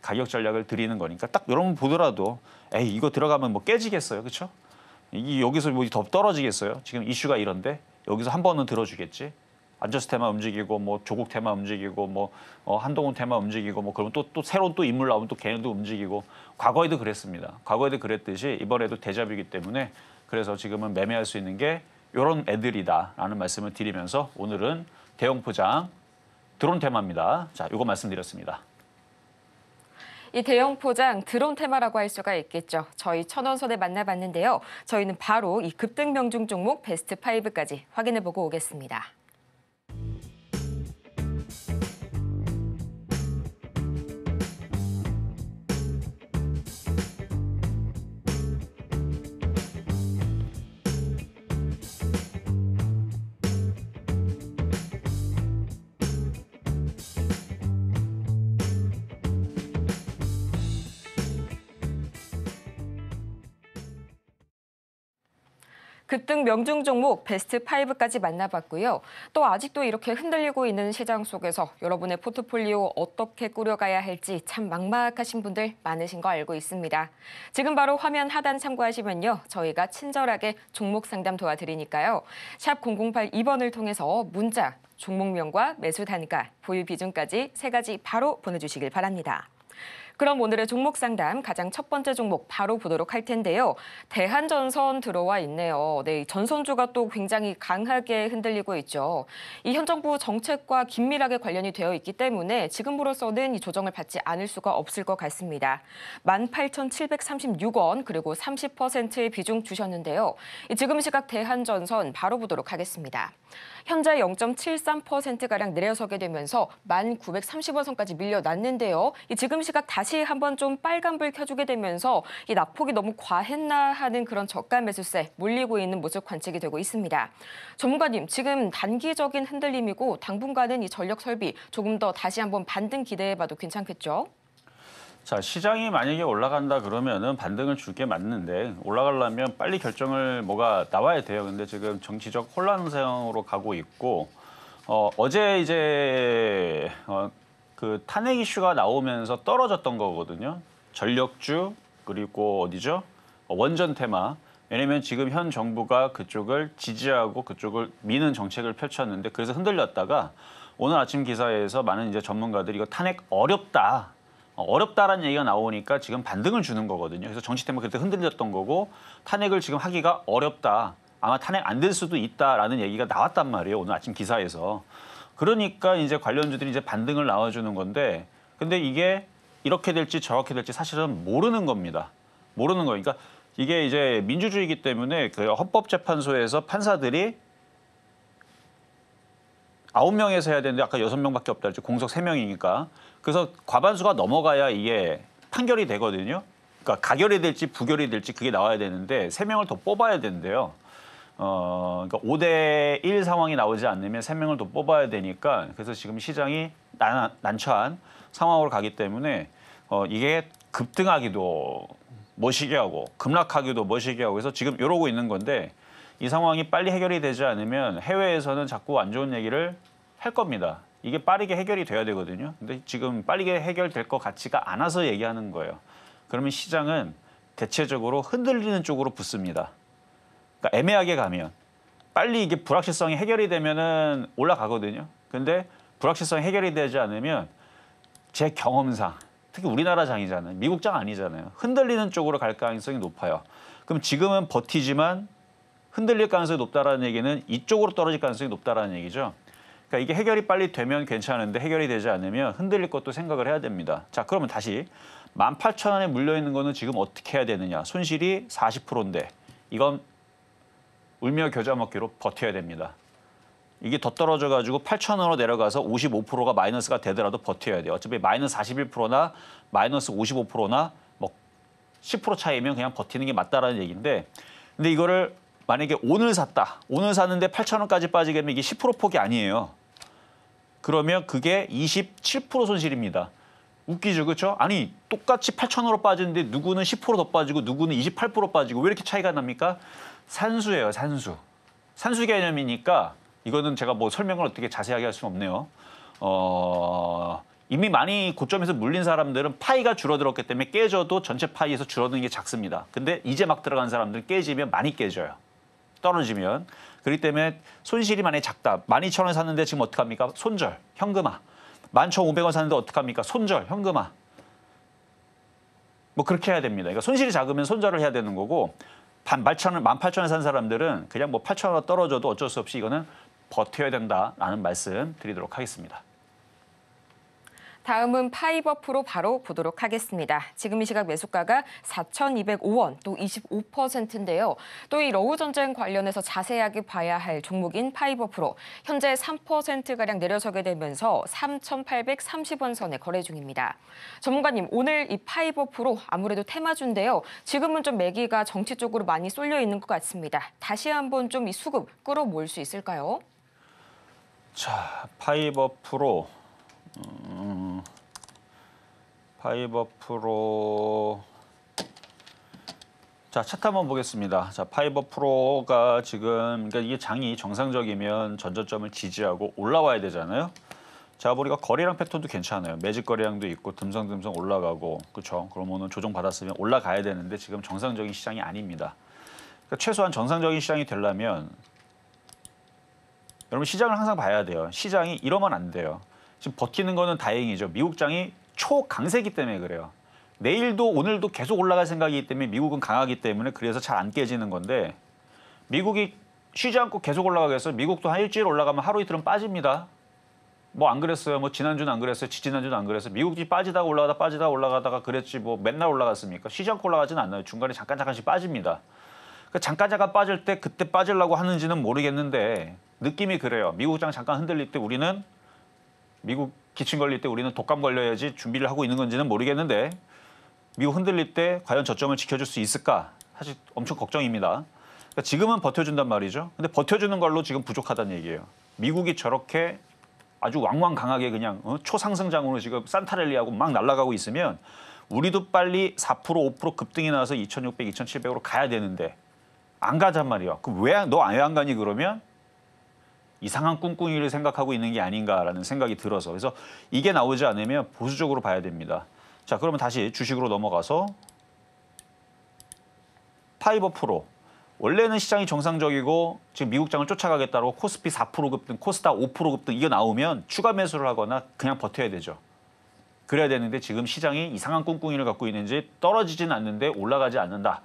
가격 전략을 드리는 거니까 딱 여러분 보더라도 에이 이거 들어가면 뭐 깨지겠어요 그렇죠? 이 여기서 뭐 더 떨어지겠어요? 지금 이슈가 이런데 여기서 한 번은 들어주겠지? 안저스 테마 움직이고 뭐 조국 테마 움직이고 뭐 어, 한동훈 테마 움직이고 뭐 그러면 또또 또 새로운 또 인물 나오면 또 걔네도 움직이고 과거에도 그랬습니다. 과거에도 그랬듯이 이번에도 대잡이기 때문에 그래서 지금은 매매할 수 있는 게 이런 애들이다라는 말씀을 드리면서 오늘은 대형 포장 드론 테마입니다. 자, 이거 말씀드렸습니다. 이 대형 포장 드론 테마라고 할 수가 있겠죠. 저희 천원선에 만나봤는데요. 저희는 바로 이 급등 명중 종목 베스트 5까지 확인해보고 오겠습니다. 급등 명중 종목 베스트 5까지 만나봤고요. 또 아직도 이렇게 흔들리고 있는 시장 속에서 여러분의 포트폴리오 어떻게 꾸려가야 할지 참 막막하신 분들 많으신 거 알고 있습니다. 지금 바로 화면 하단 참고하시면요. 저희가 친절하게 종목 상담 도와드리니까요. 샵 008 2번을 통해서 문자, 종목명과 매수 단가, 보유 비중까지 세 가지 바로 보내주시길 바랍니다. 그럼 오늘의 종목 상담 가장 첫 번째 종목 바로 보도록 할 텐데요. 대한전선 들어와 있네요. 네, 전선주가 또 굉장히 강하게 흔들리고 있죠. 이 현 정부 정책과 긴밀하게 관련이 되어 있기 때문에 지금으로서는 이 조정을 받지 않을 수가 없을 것 같습니다. 18,736원 그리고 30%의 비중 주셨는데요. 지금 시각 대한전선 바로 보도록 하겠습니다. 현재 0.73%가량 내려서게 되면서 1,930원 선까지 밀려났는데요. 지금 시각 다시 다시 한번 좀 빨간불 켜주게 되면서 이 낙폭이 너무 과했나 하는 그런 저가 매수세 몰리고 있는 모습 관측이 되고 있습니다. 전문가님, 지금 단기적인 흔들림이고 당분간은 이 전력 설비 조금 더 다시 한번 반등 기대해봐도 괜찮겠죠? 자, 시장이 만약에 올라간다 그러면은 반등을 줄 게 맞는데 올라가려면 빨리 결정을 뭐가 나와야 돼요. 근데 지금 정치적 혼란 상황으로 가고 있고 어, 어제 이제 어, 그 탄핵 이슈가 나오면서 떨어졌던 거거든요. 전력주 그리고 어디죠? 원전 테마. 왜냐면 지금 현 정부가 그쪽을 지지하고 그쪽을 미는 정책을 펼쳤는데 그래서 흔들렸다가 오늘 아침 기사에서 많은 이제 전문가들이 이거 탄핵 어렵다. 어, 어렵다라는 얘기가 나오니까 지금 반등을 주는 거거든요. 그래서 정치 테마 그때 흔들렸던 거고 탄핵을 지금 하기가 어렵다. 아마 탄핵 안 될 수도 있다라는 얘기가 나왔단 말이에요. 오늘 아침 기사에서. 그러니까 이제 관련주들이 이제 반등을 나와주는 건데 근데 이게 이렇게 될지 저렇게 될지 사실은 모르는 겁니다. 모르는 거예요. 그러니까 이게 이제 민주주의이기 때문에 그 헌법재판소에서 판사들이 아홉 명에서 해야 되는데 아까 여섯 명밖에 없다 했지 공석 세명이니까 그래서 과반수가 넘어가야 이게 판결이 되거든요. 그러니까 가결이 될지 부결이 될지 그게 나와야 되는데 세명을더 뽑아야 된대요. 어, 그러니까 5대 1 상황이 나오지 않으면 3명을 더 뽑아야 되니까 그래서 지금 시장이 난, 난처한 상황으로 가기 때문에 어, 이게 급등하기도 멋이게 하고 급락하기도 멋이게 하고 그래서 지금 이러고 있는 건데 이 상황이 빨리 해결이 되지 않으면 해외에서는 자꾸 안 좋은 얘기를 할 겁니다. 이게 빠르게 해결이 돼야 되거든요. 근데 지금 빠르게 해결될 것 같지가 않아서 얘기하는 거예요. 그러면 시장은 대체적으로 흔들리는 쪽으로 붙습니다. 그러니까 애매하게 가면 빨리 이게 불확실성이 해결이 되면은 올라가거든요. 근데 불확실성이 해결이 되지 않으면 제 경험상 특히 우리나라 장이잖아요. 미국 장 아니잖아요. 흔들리는 쪽으로 갈 가능성이 높아요. 그럼 지금은 버티지만 흔들릴 가능성이 높다라는 얘기는 이쪽으로 떨어질 가능성이 높다라는 얘기죠. 그러니까 이게 해결이 빨리 되면 괜찮은데 해결이 되지 않으면 흔들릴 것도 생각을 해야 됩니다. 자, 그러면 다시 18,000원에 물려 있는 거는 지금 어떻게 해야 되느냐? 손실이 40%인데 이건 울며 겨자 먹기로 버텨야 됩니다. 이게 더 떨어져가지고 8 0원으로 내려가서 55%가 마이너스가 되더라도 버텨야 돼요. 어차피 마이너스 41%나 마이너스 55%나 뭐 10% 차이면 그냥 버티는 게 맞다라는 얘기인데 근데 이거를 만약에 오늘 샀다. 오늘 샀는데 8 0원까지 빠지게 되면 이게 10% 폭이 아니에요. 그러면 그게 27% 손실입니다. 웃기죠, 그렇죠? 아니, 똑같이 8 0원으로 빠지는데 누구는 10%더 빠지고 누구는 28% 빠지고 왜 이렇게 차이가 납니까? 산수예요, 산수. 산수 개념이니까 이거는 제가 뭐 설명을 어떻게 자세하게 할 수는 없네요. 어, 이미 많이 고점에서 물린 사람들은 파이가 줄어들었기 때문에 깨져도 전체 파이에서 줄어드는 게 작습니다. 근데 이제 막 들어간 사람들은 깨지면 많이 깨져요. 떨어지면. 그렇기 때문에 손실이 많이 작다. 12,000원 샀는데 지금 어떡합니까? 손절, 현금화. 11,500원 샀는데 어떡합니까? 손절, 현금화. 뭐 그렇게 해야 됩니다. 그러니까 손실이 작으면 손절을 해야 되는 거고 반 8천 원, 18,000원에 산 사람들은 그냥 뭐 8천 원 떨어져도 어쩔 수 없이 이거는 버텨야 된다라는 말씀 드리도록 하겠습니다. 다음은 파이버프로 바로 보도록 하겠습니다. 지금 이 시각 매수가가 4,205원, 또 25%인데요. 또 이 러우 전쟁 관련해서 자세하게 봐야 할 종목인 파이버프로 현재 3%가량 내려서게 되면서 3,830원 선에 거래 중입니다. 전문가님, 오늘 이 파이버프로 아무래도 테마주인데요. 지금은 좀 매기가 정치 쪽으로 많이 쏠려 있는 것 같습니다. 다시 한번 좀 이 수급 끌어모을 수 있을까요? 자, 파이버프로 파이버 프로 자, 차트 한번 보겠습니다. 자, 파이버 프로가 지금 그러니까 이게 장이 정상적이면 전저점을 지지하고 올라와야 되잖아요. 자, 우리가 거래량 패턴도 괜찮아요. 매직 거래량도 있고 듬성듬성 올라가고. 그렇죠? 그러면은 조정 받았으면 올라가야 되는데 지금 정상적인 시장이 아닙니다. 그러니까 최소한 정상적인 시장이 되려면 여러분 시장을 항상 봐야 돼요. 시장이 이러면 안 돼요. 지금 버티는 거는 다행이죠. 미국장이 초강세기 때문에 그래요. 내일도 오늘도 계속 올라갈 생각이기 때문에 미국은 강하기 때문에 그래서 잘 안 깨지는 건데 미국이 쉬지 않고 계속 올라가겠어 미국도 한 일주일 올라가면 하루 이틀은 빠집니다. 뭐 안 그랬어요. 뭐 지난주는 안 그랬어요. 지지난주는 안 그랬어요. 미국이 빠지다가 올라가다 빠지다 올라가다가 그랬지 뭐 맨날 올라갔습니까? 쉬지 않고 올라가진 않아요. 중간에 잠깐 잠깐씩 빠집니다. 그 잠깐 잠깐 빠질 때 그때 빠질라고 하는지는 모르겠는데 느낌이 그래요. 미국장 잠깐 흔들릴 때 우리는 미국 기침 걸릴 때 우리는 독감 걸려야지 준비를 하고 있는 건지는 모르겠는데 미국 흔들릴 때 과연 저점을 지켜줄 수 있을까 사실 엄청 걱정입니다. 그러니까 지금은 버텨준단 말이죠. 근데 버텨주는 걸로 지금 부족하다는 얘기예요. 미국이 저렇게 아주 왕왕 강하게 그냥 어? 초상승장으로 지금 산타랠리하고막 날아가고 있으면 우리도 빨리 4% 5% 급등이 나와서 2,600, 2,700으로 가야 되는데 안 가잔 말이야. 그럼 왜너안안 가니 그러면 이상한 꿍꿍이를 생각하고 있는 게 아닌가라는 생각이 들어서 그래서 이게 나오지 않으면 보수적으로 봐야 됩니다. 자 그러면 다시 주식으로 넘어가서 파이버 프로 원래는 시장이 정상적이고 지금 미국장을 쫓아가겠다고 코스피 4% 급등, 코스닥 5% 급등 이게 나오면 추가 매수를 하거나 그냥 버텨야 되죠. 그래야 되는데 지금 시장이 이상한 꿍꿍이를 갖고 있는지 떨어지진 않는데 올라가지 않는다.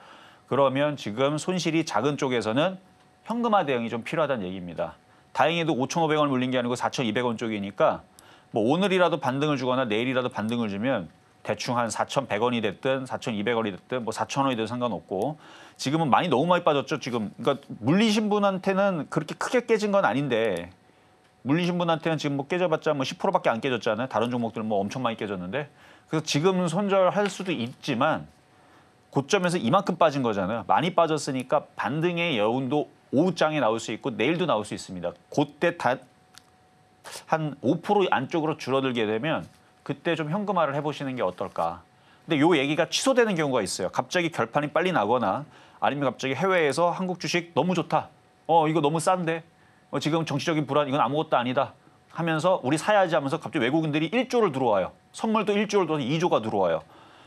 그러면 지금 손실이 작은 쪽에서는 현금화 대응이 좀 필요하다는 얘기입니다. 다행히도 5,500원을 물린 게 아니고 4,200원 쪽이니까 뭐 오늘이라도 반등을 주거나 내일이라도 반등을 주면 대충 한 4,100원이 됐든 4,200원이 됐든 뭐 4,000원이 돼도 상관없고 지금은 많이 너무 많이 빠졌죠 지금 그러니까 물리신 분한테는 그렇게 크게 깨진 건 아닌데 물리신 분한테는 지금 뭐 깨져봤자 뭐 10%밖에 안 깨졌잖아요 다른 종목들은 뭐 엄청 많이 깨졌는데 그래서 지금 은 손절할 수도 있지만 고점에서 이만큼 빠진 거잖아요 많이 빠졌으니까 반등의 여운도 오후장에 나올 수 있고 내일도 나올 수 있습니다. 그때 다한5% 안쪽으로 줄어들게 되면 그때 좀 현금화를 해보시는 게 어떨까. 근데 요 얘기가 취소되는 경우가 있어요. 갑자기 결판이 빨리 나거나 아니면 갑자기 해외에서 한국 주식 너무 좋다. 어 이거 너무 싼데 어, 지금 정치적인 불안 이건 아무것도 아니다 하면서 우리 사야지 하면서 갑자기 외국인들이 1조를 들어와요. 선물도 1조를 들어서 2조가 들어와요.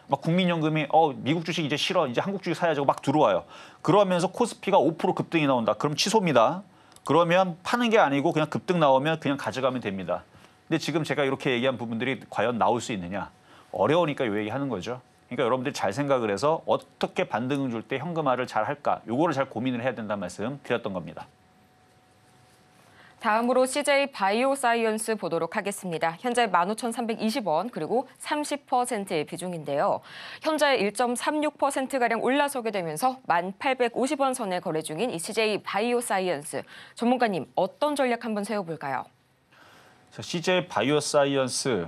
막 국민연금이 어 미국 주식 이제 싫어 이제 한국 주식 사야 되고 막 들어와요. 그러면서 코스피가 5% 급등이 나온다. 그럼 취소입니다. 그러면 파는 게 아니고 그냥 급등 나오면 그냥 가져가면 됩니다. 근데 지금 제가 이렇게 얘기한 부분들이 과연 나올 수 있느냐. 어려우니까 요 얘기하는 거죠. 그러니까 여러분들이 잘 생각을 해서 어떻게 반등을 줄 때 현금화를 잘 할까. 요거를 잘 고민을 해야 된다는 말씀 드렸던 겁니다. 다음으로 CJ 바이오사이언스 보도록 하겠습니다. 현재 15,320원 그리고 30%의 비중인데요. 현재 1.36%가량 올라서게 되면서 1,850원 선에 거래 중인 이 CJ 바이오사이언스. 전문가님, 어떤 전략 한번 세워볼까요? 자, CJ 바이오사이언스.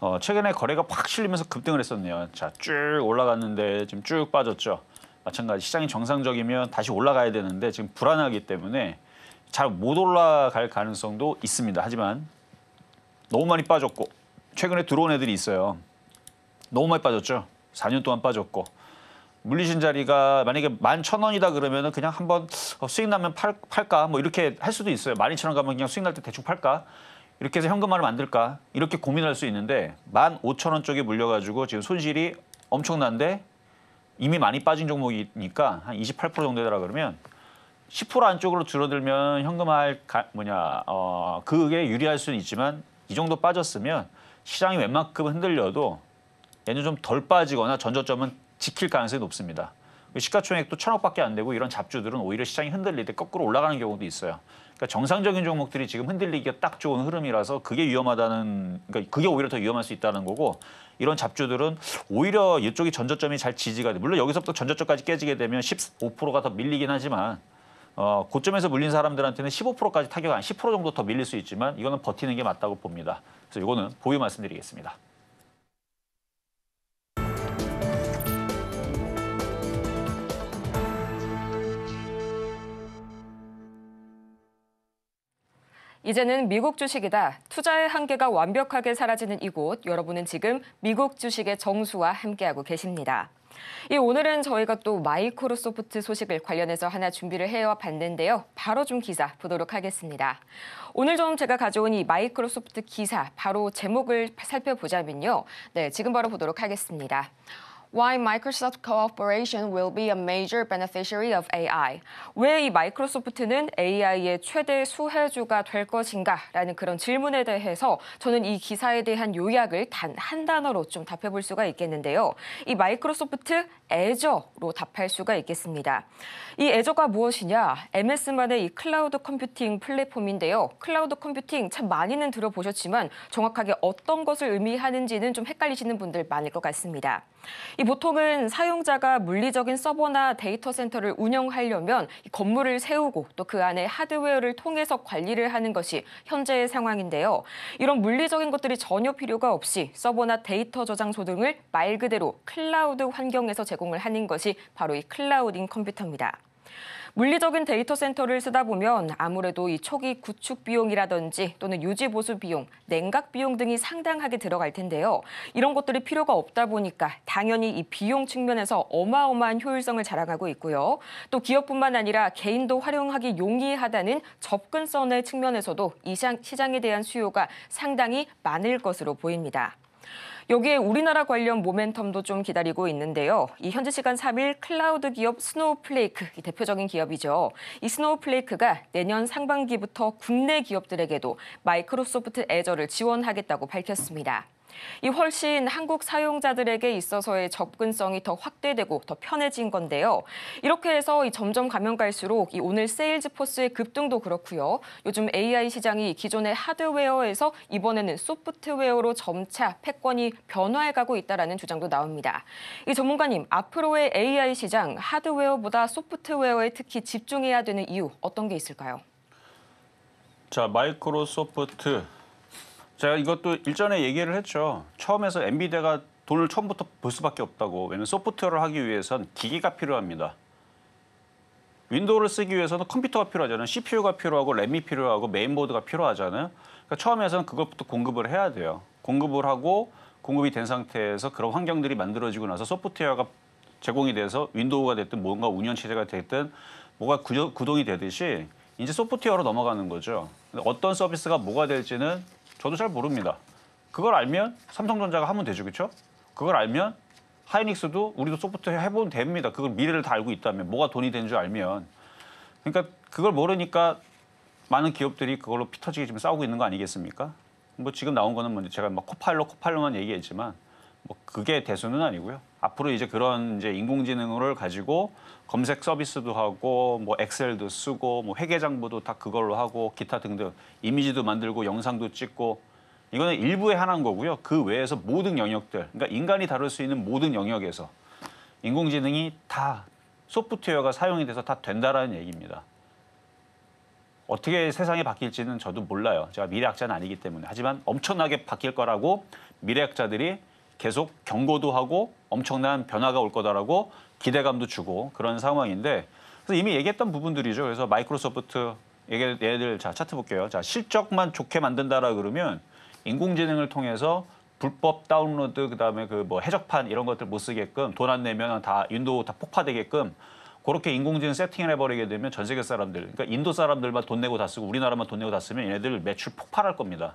어, 최근에 거래가 확 실리면서 급등을 했었네요. 자, 쭉 올라갔는데 지금 쭉 빠졌죠. 마찬가지 시장이 정상적이면 다시 올라가야 되는데 지금 불안하기 때문에 잘못 올라갈 가능성도 있습니다. 하지만 너무 많이 빠졌고 최근에 들어온 애들이 있어요. 너무 많이 빠졌죠. 4년 동안 빠졌고 물리신 자리가 만약에 11,000원이다 그러면 그냥 한번 어, 수익 나면 팔, 팔까 뭐 이렇게 할 수도 있어요. 12,000원 가면 그냥 수익 날 때 대충 팔까 이렇게 해서 현금화를 만들까 이렇게 고민할 수 있는데 15,000원 쪽에 물려가지고 지금 손실이 엄청난데 이미 많이 빠진 종목이니까 한 28% 정도 되더라 그러면 10% 안쪽으로 줄어들면 현금화할 가, 뭐냐 어 그게 유리할 수는 있지만 이 정도 빠졌으면 시장이 웬만큼 흔들려도 얘는 좀 덜 빠지거나 전저점은 지킬 가능성이 높습니다. 그 시가총액도 천억밖에 안 되고 이런 잡주들은 오히려 시장이 흔들릴 때 거꾸로 올라가는 경우도 있어요. 그러니까 정상적인 종목들이 지금 흔들리기가 딱 좋은 흐름이라서 그게 위험하다는 그러니까 그게 오히려 더 위험할 수 있다는 거고 이런 잡주들은 오히려 이쪽이 전저점이 잘 지지가 돼. 물론 여기서부터 전저점까지 깨지게 되면 15%가 더 밀리긴 하지만 어, 고점에서 물린 사람들한테는 15%까지 타격 한10% 정도 더 밀릴 수 있지만 이거는 버티는 게 맞다고 봅니다. 그래서 이거는 보유 말씀드리겠습니다. 이제는 미국 주식이다. 투자의 한계가 완벽하게 사라지는 이곳, 여러분은 지금 미국 주식의 정수와 함께하고 계십니다. 이 예, 오늘은 저희가 또 마이크로소프트 소식을 관련해서 하나 준비를 해와 봤는데요. 바로 좀 기사 보도록 하겠습니다. 오늘 좀 제가 가져온 이 마이크로소프트 기사 바로 제목을 살펴보자면요. 네, 지금 바로 보도록 하겠습니다. why Microsoft c o o p e r a t i o n will be a major beneficiary of AI. 왜이 마이크로소프트는 AI의 최대 수혜주가 될 것인가라는 그런 질문에 대해서 저는 이 기사에 대한 요약을 단 한 단어로 좀 답해볼 수가 있겠는데요. 이 마이크로소프트 애저로 답할 수가 있겠습니다. 이 애저가 무엇이냐? MS만의 이 클라우드 컴퓨팅 플랫폼인데요. 클라우드 컴퓨팅 참 많이는 들어보셨지만 정확하게 어떤 것을 의미하는지는 좀 헷갈리시는 분들 많을 것 같습니다. 이 보통은 사용자가 물리적인 서버나 데이터 센터를 운영하려면 건물을 세우고 또 그 안에 하드웨어를 통해서 관리를 하는 것이 현재의 상황인데요. 이런 물리적인 것들이 전혀 필요가 없이 서버나 데이터 저장소 등을 말 그대로 클라우드 환경에서 제공 제공을 하는 것이 바로 이 클라우딩 컴퓨터입니다. 물리적인 데이터 센터를 쓰다 보면 아무래도 이 초기 구축 비용이라든지 또는 유지 보수 비용, 냉각 비용 등이 상당하게 들어갈 텐데요. 이런 것들이 필요가 없다 보니까 당연히 이 비용 측면에서 어마어마한 효율성을 자랑하고 있고요. 또 기업뿐만 아니라 개인도 활용하기 용이하다는 접근성의 측면에서도 이 시장에 대한 수요가 상당히 많을 것으로 보입니다. 여기에 우리나라 관련 모멘텀도 좀 기다리고 있는데요. 이 현재 시간 3일 클라우드 기업 스노우플레이크, 대표적인 기업이죠. 이 스노우플레이크가 내년 상반기부터 국내 기업들에게도 마이크로소프트 애저를 지원하겠다고 밝혔습니다. 이 훨씬 한국 사용자들에게 있어서의 접근성이 더 확대되고 더 편해진 건데요. 이렇게 해서 점점 가면 갈수록 오늘 세일즈포스의 급등도 그렇고요. 요즘 AI 시장이 기존의 하드웨어에서 이번에는 소프트웨어로 점차 패권이 변화해가고 있다는 주장도 나옵니다. 이 전문가님, 앞으로의 AI 시장 하드웨어보다 소프트웨어에 특히 집중해야 되는 이유 어떤 게 있을까요? 자, 마이크로소프트 제가 이것도 일전에 얘기를 했죠. 처음에서 엔비디아가 돈을 처음부터 벌 수밖에 없다고. 왜냐면 소프트웨어를 하기 위해선 기기가 필요합니다. 윈도우를 쓰기 위해서는 컴퓨터가 필요하잖아요. CPU가 필요하고 램이 필요하고 메인보드가 필요하잖아요. 그러니까 처음에서는 그것부터 공급을 해야 돼요. 공급을 하고 공급이 된 상태에서 그런 환경들이 만들어지고 나서 소프트웨어가 제공이 돼서 윈도우가 됐든 뭔가 운영 체제가 됐든 뭐가 구동이 되듯이 이제 소프트웨어로 넘어가는 거죠. 어떤 서비스가 뭐가 될지는 저도 잘 모릅니다. 그걸 알면 삼성전자가 하면 되죠, 그렇죠? 그걸 알면 하이닉스도 우리도 소프트 웨어 해보면 됩니다. 그걸 미래를 다 알고 있다면 뭐가 돈이 되는 줄 알면 그러니까 그걸 모르니까 많은 기업들이 그걸로 피터지게 지금 싸우고 있는 거 아니겠습니까? 뭐 지금 나온 거는 뭐 제가 막코팔로코팔로만 얘기했지만 뭐 그게 대수는 아니고요. 앞으로 이제 그런 이제 인공지능을 가지고 검색 서비스도 하고 뭐 엑셀도 쓰고 뭐 회계 장부도 다 그걸로 하고 기타 등등 이미지도 만들고 영상도 찍고 이거는 일부의 하나인 거고요. 그 외에서 모든 영역들, 그러니까 인간이 다룰 수 있는 모든 영역에서 인공지능이 다 소프트웨어가 사용이 돼서 다 된다라는 얘기입니다. 어떻게 세상이 바뀔지는 저도 몰라요. 제가 미래학자는 아니기 때문에. 하지만 엄청나게 바뀔 거라고 미래학자들이 계속 경고도 하고 엄청난 변화가 올 거다라고 기대감도 주고 그런 상황인데 그래서 이미 얘기했던 부분들이죠. 그래서 마이크로소프트 얘들자 차트 볼게요. 자 실적만 좋게 만든다라 그러면 인공지능을 통해서 불법 다운로드 그다음에 그 뭐 해적판 이런 것들 못 쓰게끔 돈 안 내면 다 인도 다 폭파되게끔 그렇게 인공지능 세팅을 해버리게 되면 전 세계 사람들 그러니까 인도 사람들만 돈 내고 다 쓰고 우리나라만 돈 내고 다 쓰면 얘네들 매출 폭발할 겁니다.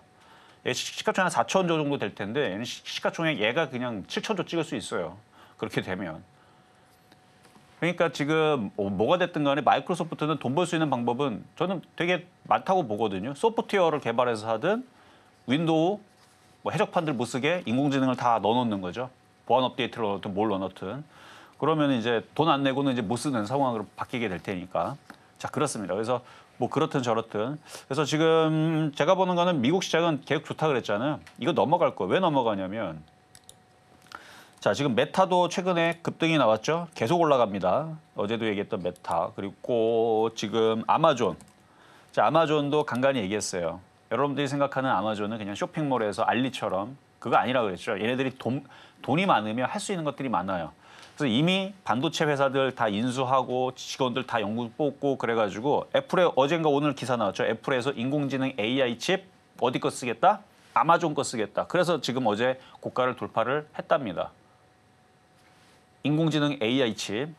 예, 시가총액 한 4천 조 정도 될 텐데 시가총액 얘가 그냥 7천 조 찍을 수 있어요. 그렇게 되면. 그러니까 지금 뭐, 뭐가 됐든 간에 마이크로소프트는 돈 벌 수 있는 방법은 저는 되게 많다고 보거든요. 소프트웨어를 개발해서 하든 윈도우 뭐 해적판들 못 쓰게 인공지능을 다 넣어놓는 거죠. 보안 업데이트를 넣든 뭘 넣어놓든. 그러면 이제 돈 안 내고는 이제 못 쓰는 상황으로 바뀌게 될 테니까. 자, 그렇습니다. 그래서 뭐 그렇든 저렇든 그래서 지금 제가 보는 거는 미국 시장은 계속 좋다 그랬잖아요. 이거 넘어갈 거예요. 왜 넘어가냐면 자 지금 메타도 최근에 급등이 나왔죠. 계속 올라갑니다. 어제도 얘기했던 메타 그리고 지금 아마존 자 아마존도 간간히 얘기했어요. 여러분들이 생각하는 아마존은 그냥 쇼핑몰에서 알리처럼 그거 아니라 그랬죠. 얘네들이 돈, 돈이 많으면 할 수 있는 것들이 많아요. 그래서 이미 반도체 회사들 다 인수하고 직원들 다 연구 뽑고 그래가지고 애플에 어젠가 오늘 기사 나왔죠. 애플에서 인공지능 AI 칩 어디 거 쓰겠다? 아마존 거 쓰겠다. 그래서 지금 어제 고가를 돌파를 했답니다. 인공지능 AI 칩.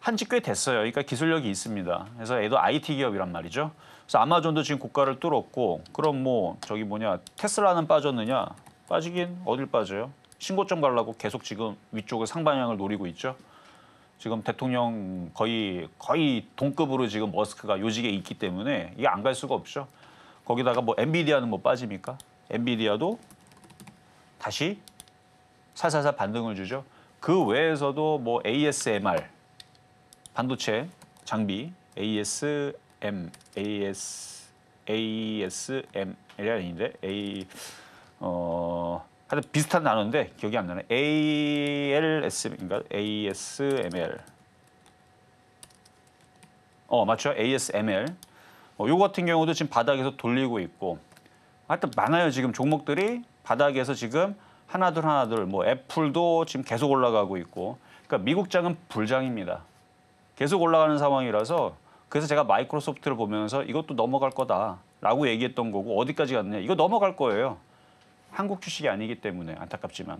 한 지 꽤 됐어요. 그러니까 기술력이 있습니다. 그래서 얘도 IT 기업이란 말이죠. 그래서 아마존도 지금 고가를 뚫었고 그럼 뭐 저기 뭐냐 테슬라는 빠졌느냐? 빠지긴 어딜 빠져요? 신고점 가려고 계속 지금 위쪽을 상방향을 노리고 있죠. 지금 대통령 거의 거의 동급으로 지금 머스크가 요직에 있기 때문에 이게 안 갈 수가 없죠. 거기다가 뭐 엔비디아는 뭐 빠집니까? 엔비디아도 다시 사사사 반등을 주죠. 그 외에서도 뭐 ASMR 반도체 장비 ASM AS ASM이 아닌데 A 어 하여튼 비슷한 단어인데 기억이 안 나네. ALS인가? ASML. 어, 맞죠? ASML. 뭐요 어, 같은 경우도 지금 바닥에서 돌리고 있고 하여튼 많아요. 지금 종목들이 바닥에서 지금 하나둘 하나둘 뭐 애플도 지금 계속 올라가고 있고 그러니까 미국장은 불장입니다. 계속 올라가는 상황이라서 그래서 제가 마이크로소프트를 보면서 이것도 넘어갈 거다라고 얘기했던 거고 어디까지 갔느냐 이거 넘어갈 거예요. 한국 주식이 아니기 때문에 안타깝지만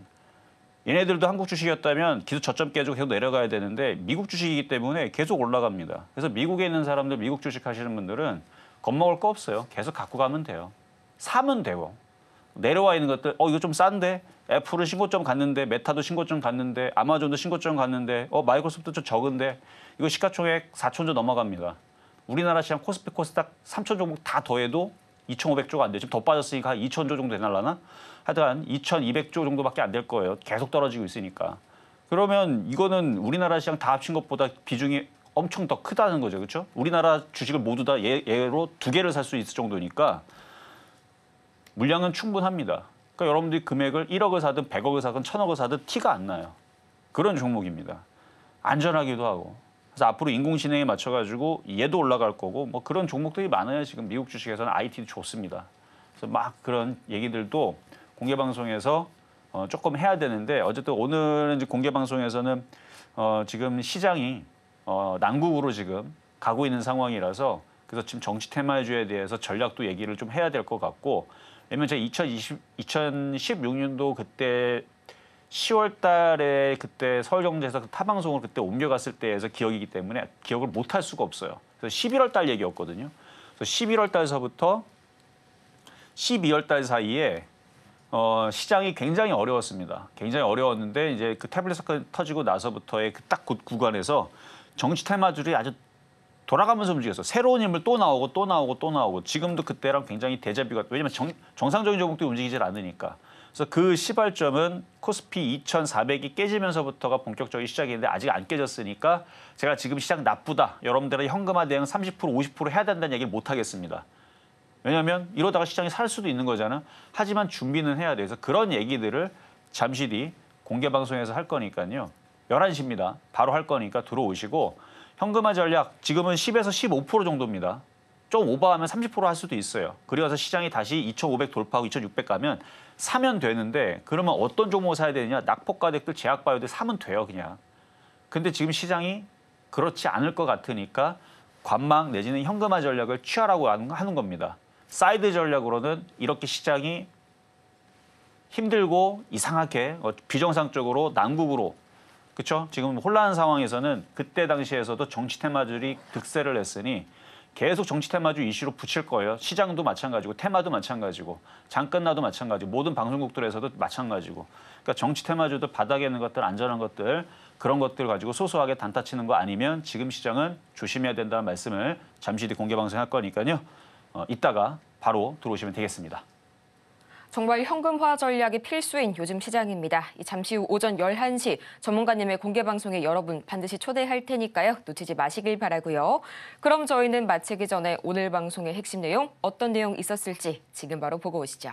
얘네들도 한국 주식이었다면 기술 저점 깨지고 계속 내려가야 되는데 미국 주식이기 때문에 계속 올라갑니다. 그래서 미국에 있는 사람들 미국 주식 하시는 분들은 겁먹을 거 없어요. 계속 갖고 가면 돼요. 사면 되고 내려와 있는 것들 어 이거 좀 싼데 애플은 신고점 갔는데 메타도 신고점 갔는데 아마존도 신고점 갔는데 어 마이크로소프트 좀 적은데 이거 시가총액 4천 조 넘어갑니다. 우리나라 시장 코스피 코스닥 3천 종목 다 더해도 2,500조가 안 돼. 지금 더 빠졌으니까 한 2,000조 정도 되날라나? 하여간 2,200조 정도밖에 안 될 거예요. 계속 떨어지고 있으니까. 그러면 이거는 우리나라 시장 다 합친 것보다 비중이 엄청 더 크다는 거죠. 그렇죠? 우리나라 주식을 모두 다 예, 예로 두 개를 살 수 있을 정도니까 물량은 충분합니다. 그러니까 여러분들이 금액을 1억을 사든 100억을 사든 1000억을 사든 티가 안 나요. 그런 종목입니다. 안전하기도 하고 그래서 앞으로 인공지능에 맞춰가지고 얘도 올라갈 거고 뭐 그런 종목들이 많아요. 지금 미국 주식에서는 IT도 좋습니다. 그래서 막 그런 얘기들도 공개 방송에서 어, 조금 해야 되는데 어쨌든 오늘은 이제 공개 방송에서는 어, 지금 시장이 어, 난국으로 지금 가고 있는 상황이라서 그래서 지금 정치 테마주에 대해서 전략도 얘기를 좀 해야 될 것 같고 왜냐면 제가 2020, 2016년도 그때 10월 달에 그때 서울경제에서 그 타방송을 그때 옮겨갔을 때에서 기억이기 때문에 기억을 못할 수가 없어요. 그래서 11월 달 얘기였거든요. 그래서 11월 달서부터 12월 달 사이에 어, 시장이 굉장히 어려웠습니다. 굉장히 어려웠는데 이제 그 태블릿 사건 터지고 나서부터의 그 딱 그 구간에서 정치 테마들이 아주 돌아가면서 움직여서 새로운 힘을 또 나오고 또 나오고 또 나오고 지금도 그때랑 굉장히 대자비가 왜냐면 정, 정상적인 종목들이 움직이질 않으니까. 그래서 그 시발점은 코스피 2,400이 깨지면서부터가 본격적인 시작인데 아직 안 깨졌으니까 제가 지금 시장 나쁘다. 여러분들은 현금화 대응 30% 50% 해야 된다는 얘기를 못 하겠습니다. 왜냐하면 이러다가 시장이 살 수도 있는 거잖아. 하지만 준비는 해야 돼서 그런 얘기들을 잠시 뒤 공개 방송에서 할 거니까요. 11시입니다. 바로 할 거니까 들어오시고 현금화 전략 지금은 10에서 15% 정도입니다. 좀 오버하면 30%할 수도 있어요. 그리고서 시장이 다시 2,500 돌파하고 2,600 가면 사면 되는데 그러면 어떤 종목을 사야 되느냐 낙폭가덱들 제약바이오들 사면 돼요 그냥 근데 지금 시장이 그렇지 않을 것 같으니까 관망 내지는 현금화 전략을 취하라고 하는 겁니다 사이드 전략으로는 이렇게 시장이 힘들고 이상하게 어, 비정상적으로 난국으로 그렇죠 지금 혼란한 상황에서는 그때 당시에서도 정치 테마들이 득세를 했으니 계속 정치 테마주 이슈로 붙일 거예요. 시장도 마찬가지고 테마도 마찬가지고 장끝나도 마찬가지고 모든 방송국들에서도 마찬가지고 그러니까 정치 테마주도 바닥에 있는 것들 안전한 것들 그런 것들 가지고 소소하게 단타 치는 거 아니면 지금 시장은 조심해야 된다는 말씀을 잠시 뒤 공개 방송할 거니까요. 어, 이따가 바로 들어오시면 되겠습니다. 정말 현금화 전략이 필수인 요즘 시장입니다. 잠시 후 오전 11시 전문가님의 공개 방송에 여러분 반드시 초대할 테니까요. 놓치지 마시길 바라고요. 그럼 저희는 마치기 전에 오늘 방송의 핵심 내용 어떤 내용 있었을지 지금 바로 보고 오시죠.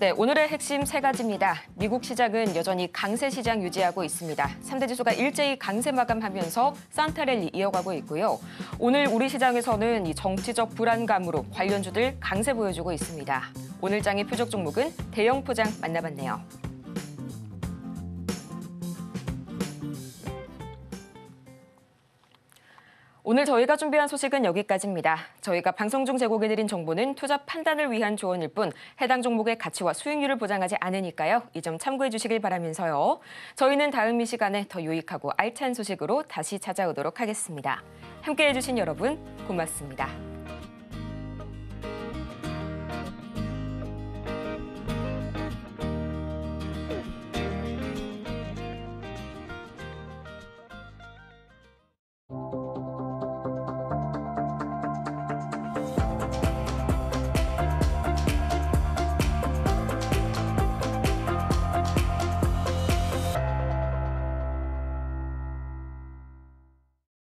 네, 오늘의 핵심 세 가지입니다. 미국 시장은 여전히 강세 시장 유지하고 있습니다. 3대 지수가 일제히 강세 마감하면서 산타랠리 이어가고 있고요. 오늘 우리 시장에서는 이 정치적 불안감으로 관련주들 강세 보여주고 있습니다. 오늘 장의 표적 종목은 대형 포장 만나봤네요. 오늘 저희가 준비한 소식은 여기까지입니다. 저희가 방송 중 제공해드린 정보는 투자 판단을 위한 조언일 뿐 해당 종목의 가치와 수익률을 보장하지 않으니까요. 이 점 참고해 주시길 바라면서요. 저희는 다음 이 시간에 더 유익하고 알찬 소식으로 다시 찾아오도록 하겠습니다. 함께해 주신 여러분 고맙습니다.